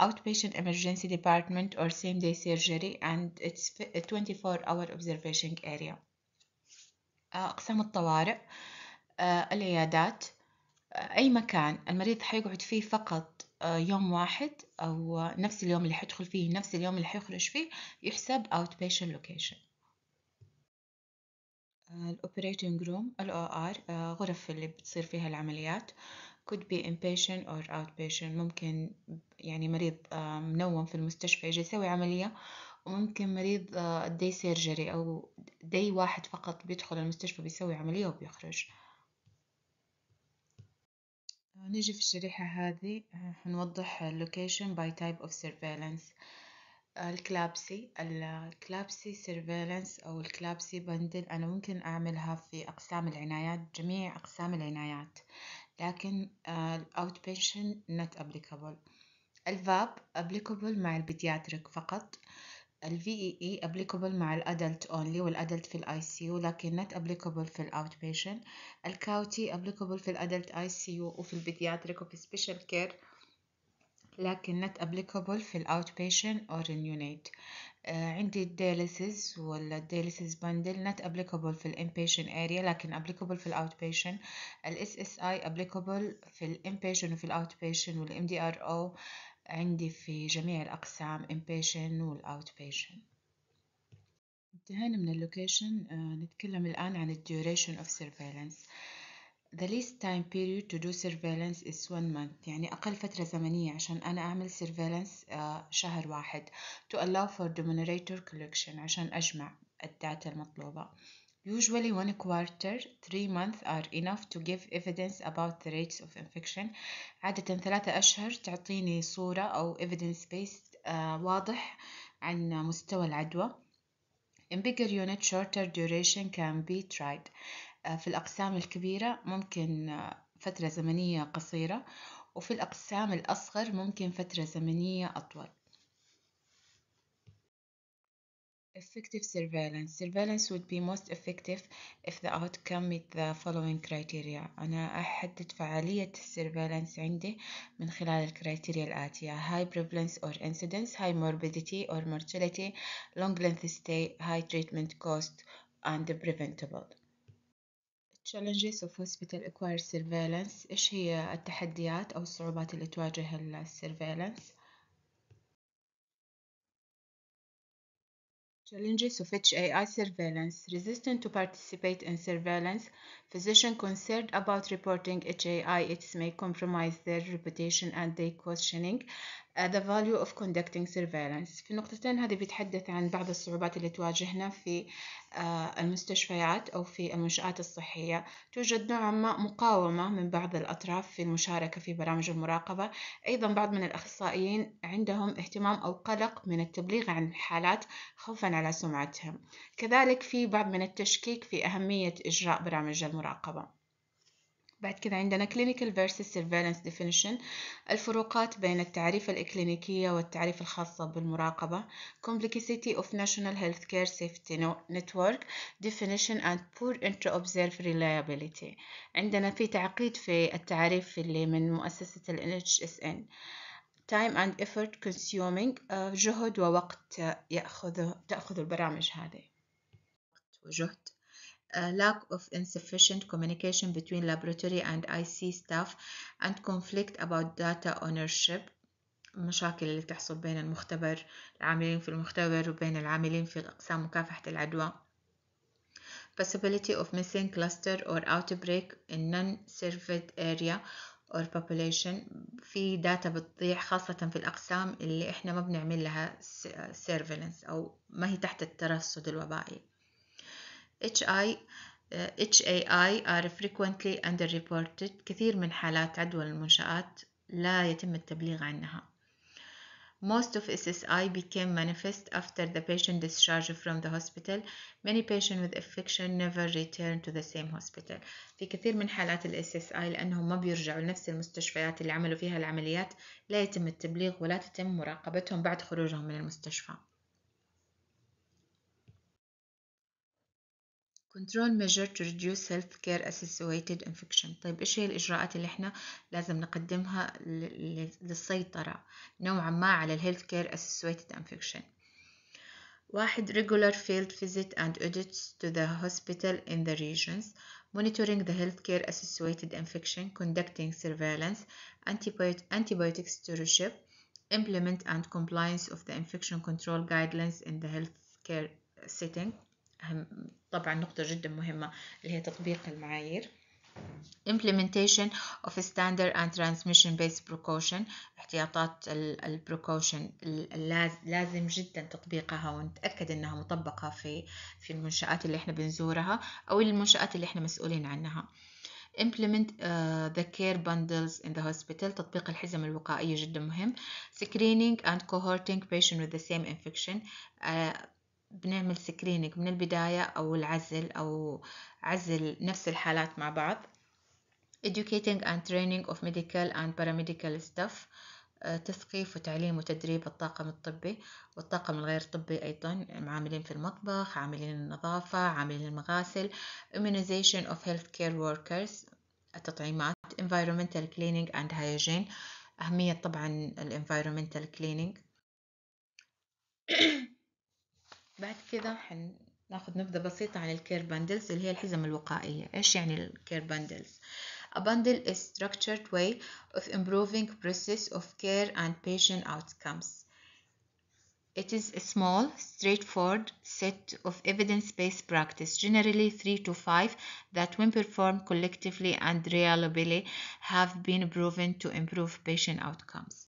outpatient emergency department or same day surgery and its 24 hour observation area أقسام الطوارئ العيادات أي مكان المريض حيقعد فيه فقط آه، يوم واحد أو نفس اليوم اللي حيدخل فيه نفس اليوم اللي حيخرج فيه يحسب outpatient location آه، الأوبريتنج روم ال OR آه، غرف اللي بتصير فيها العمليات could be inpatient or outpatient ممكن يعني مريض منوم في المستشفى يجي يسوي عملية وممكن مريض day surgery أو day واحد فقط بيدخل المستشفى بيسوي عملية وبيخرج آه، نيجي في الشريحة هذه آه، حنوضح location by type of surveillance آه، الكلابسي الكلابسي surveillance أو الكلابسي بندل أنا ممكن أعملها في أقسام العنايات جميع أقسام العنايات لكن ال outpatient not applicable الفاب applicable مع البيدياتريك فقط ال اي ابليكابل e e مع الأدلت only والأدلت في الاي سي يو لكن نت ابليكابل في الأوت بيشن الكاوتي ابليكابل في الأدلت اي سي يو وفي البيدياتريك وفي special كير لكن نت ابليكابل في الأوت بيشن أو رينيونيت عندي الديلسز ولا الديلسز بندل نت ابليكابل في الانبيشن اريا لكن ابليكابل في الأوت بيشن الاس اس اي ابليكابل في الانبيشن وفي الأوت بيشن والام دي ار او عندي في جميع الأقسام inpatient وال outpatient انتهينا من اللوكيشن نتكلم الآن عن duration of surveillance The least time period to do surveillance is one month يعني أقل فترة زمنية عشان أنا أعمل surveillance شهر واحد to allow for denominator collection عشان أجمع الداتا المطلوبة Usually one quarter, three months are enough to give evidence about the rates of infection. عادة ثلاثة أشهر تعطيني صورة أو evidence based واضح عن مستوى العدوى. In bigger unit shorter duration can be tried. في الأقسام الكبيرة ممكن فترة زمنية قصيرة وفي الأقسام الأصغر ممكن فترة زمنية أطول. Effective surveillance. Surveillance would be most effective if the outcome meet the following criteria. أنا أحدد فعالية السيرفيلانس عندي من خلال الكرايتيريا الآتية high prevalence or incidence, high morbidity or mortality, long length stay, high treatment cost and preventable. challenges of hospital acquired surveillance إيش هي التحديات أو الصعوبات اللي تواجه السيرفيلانس Challenges of HAI surveillance, resistant to participate in surveillance, physicians concerned about reporting HAI, it may compromise their reputation and their questioning, the value of conducting surveillance في النقطتين هذه بيتحدث عن بعض الصعوبات اللي تواجهنا في آه، المستشفيات أو في المنشآت الصحية توجد نوعا ما مقاومة من بعض الأطراف في المشاركة في برامج المراقبة أيضا بعض من الأخصائيين عندهم اهتمام أو قلق من التبليغ عن الحالات خوفا على سمعتهم كذلك في بعض من التشكيك في أهمية إجراء برامج المراقبة بعد كده عندنا clinical versus surveillance definition الفروقات بين التعريف الإكلينيكية والتعريف الخاصة بالمراقبة complexity of national healthcare safety network definition and poor inter observed reliability عندنا في تعقيد في التعريف اللي من مؤسسة ال NHSN time and effort consuming جهد ووقت يأخذ تأخذ البرامج هذه وجهد lack of insufficient communication between laboratory and IC staff and conflict about data ownership المشاكل اللي تحصل بين المختبر العاملين في المختبر وبين العاملين في أقسام مكافحة العدوى possibility of missing cluster or outbreak in non-surveyed area or population في داتا بتضيع خاصة في الأقسام اللي إحنا ما بنعمل لها surveillance أو ما هي تحت الترصد الوبائي HI HAI are frequently underreported كثير من حالات عدوى المنشآت لا يتم التبليغ عنها Most of SSI became manifest after the patient discharge from the hospital. Many patients with infection never return to the same hospital. في كثير من حالات ال SSI لأنهم ما بيرجعوا لنفس المستشفيات اللي عملوا فيها العمليات لا يتم التبليغ ولا تتم مراقبتهم بعد خروجهم من المستشفى. control measure to reduce health care associated infection طيب ايش هي الاجراءات اللي احنا لازم نقدمها للسيطرة نوعا ما على الهيلث كير associated infection واحد regular field visit and audits to the hospital in the regions monitoring the healthcare associated infection conducting surveillance antibiotic stewardship implement and compliance of the infection control guidelines in the healthcare setting أهم طبعا نقطة جدا مهمة اللي هي تطبيق المعايير implementation of standard and transmission based precaution احتياطات البريكوشن لازم جدا تطبيقها ونتاكد انها مطبقه في في المنشات اللي احنا بنزورها او المنشات اللي احنا مسؤولين عنها implement uh, the care bundles in the hospital تطبيق الحزم الوقائية جدا مهم screening and cohorting patient with the same infection uh, بنعمل سكرينك من البداية أو العزل أو عزل نفس الحالات مع بعض Educating and Training of Medical and Paramedical Staff آه، تثقيف وتعليم وتدريب الطاقم الطبي والطاقم الغير طبي أيضا عاملين في المطبخ عاملين النظافة عاملين المغاسل immunization of healthcare workers التطعيمات environmental cleaning and hygiene أهمية طبعا ال environmental cleaning بعد كذا هناخد نبذة بسيطة عن الكير باندلز اللي هي الحزم الوقائية ايش يعني الكير باندلز A bundle is structured way of improving process of care and patient outcomes. It is a small, straightforward set of evidence-based practice, generally three to five, that when performed collectively and reliably have been proven to improve patient outcomes.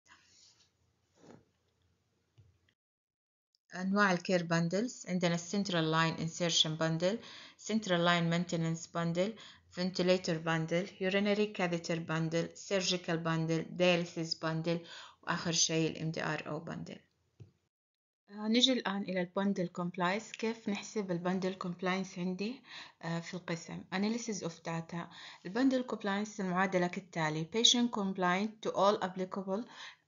أنواع الكير بندلز عندنا السنترال لاين انسيرشن بندل سنترال لاين مينتننس بندل فنتيليتر بندل يورينري كاثيتر بندل سيرجيكال بندل dialysis بندل وآخر شيء ال MDRO بندل آه، نجي الآن إلى البندل كومبلايس كيف نحسب البندل كومبلاينس عندي آه، في القسم Analysis of data البندل كومبلاينس المعادلة كالتالي Patient compliant to all applicable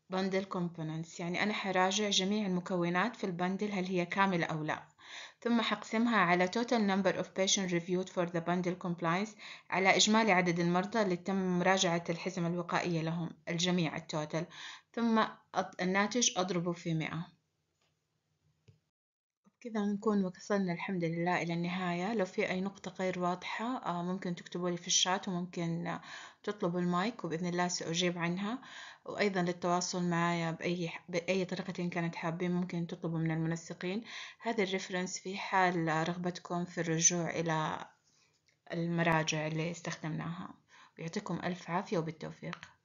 بندل كومبوننتس يعني أنا حراجع جميع المكونات في البندل هل هي كاملة أو لا ثم حقسمها على total number of patients reviewed for the bundle compliance على إجمالي عدد المرضى اللي تم مراجعة الحزم الوقائية لهم الجميع التوتال ثم الناتج أضربه في مئة كذا نكون وصلنا الحمد لله إلى النهاية لو في أي نقطة غير واضحة آه، ممكن تكتبوا لي في الشات وممكن تطلب المايك وبإذن الله سأجيب عنها وأيضا للتواصل معي بأي, بأي طريقة كانت حابين ممكن تطلبوا من المنسقين هذا الريفرنس في حال رغبتكم في الرجوع إلى المراجع اللي استخدمناها يعطيكم ألف عافية وبالتوفيق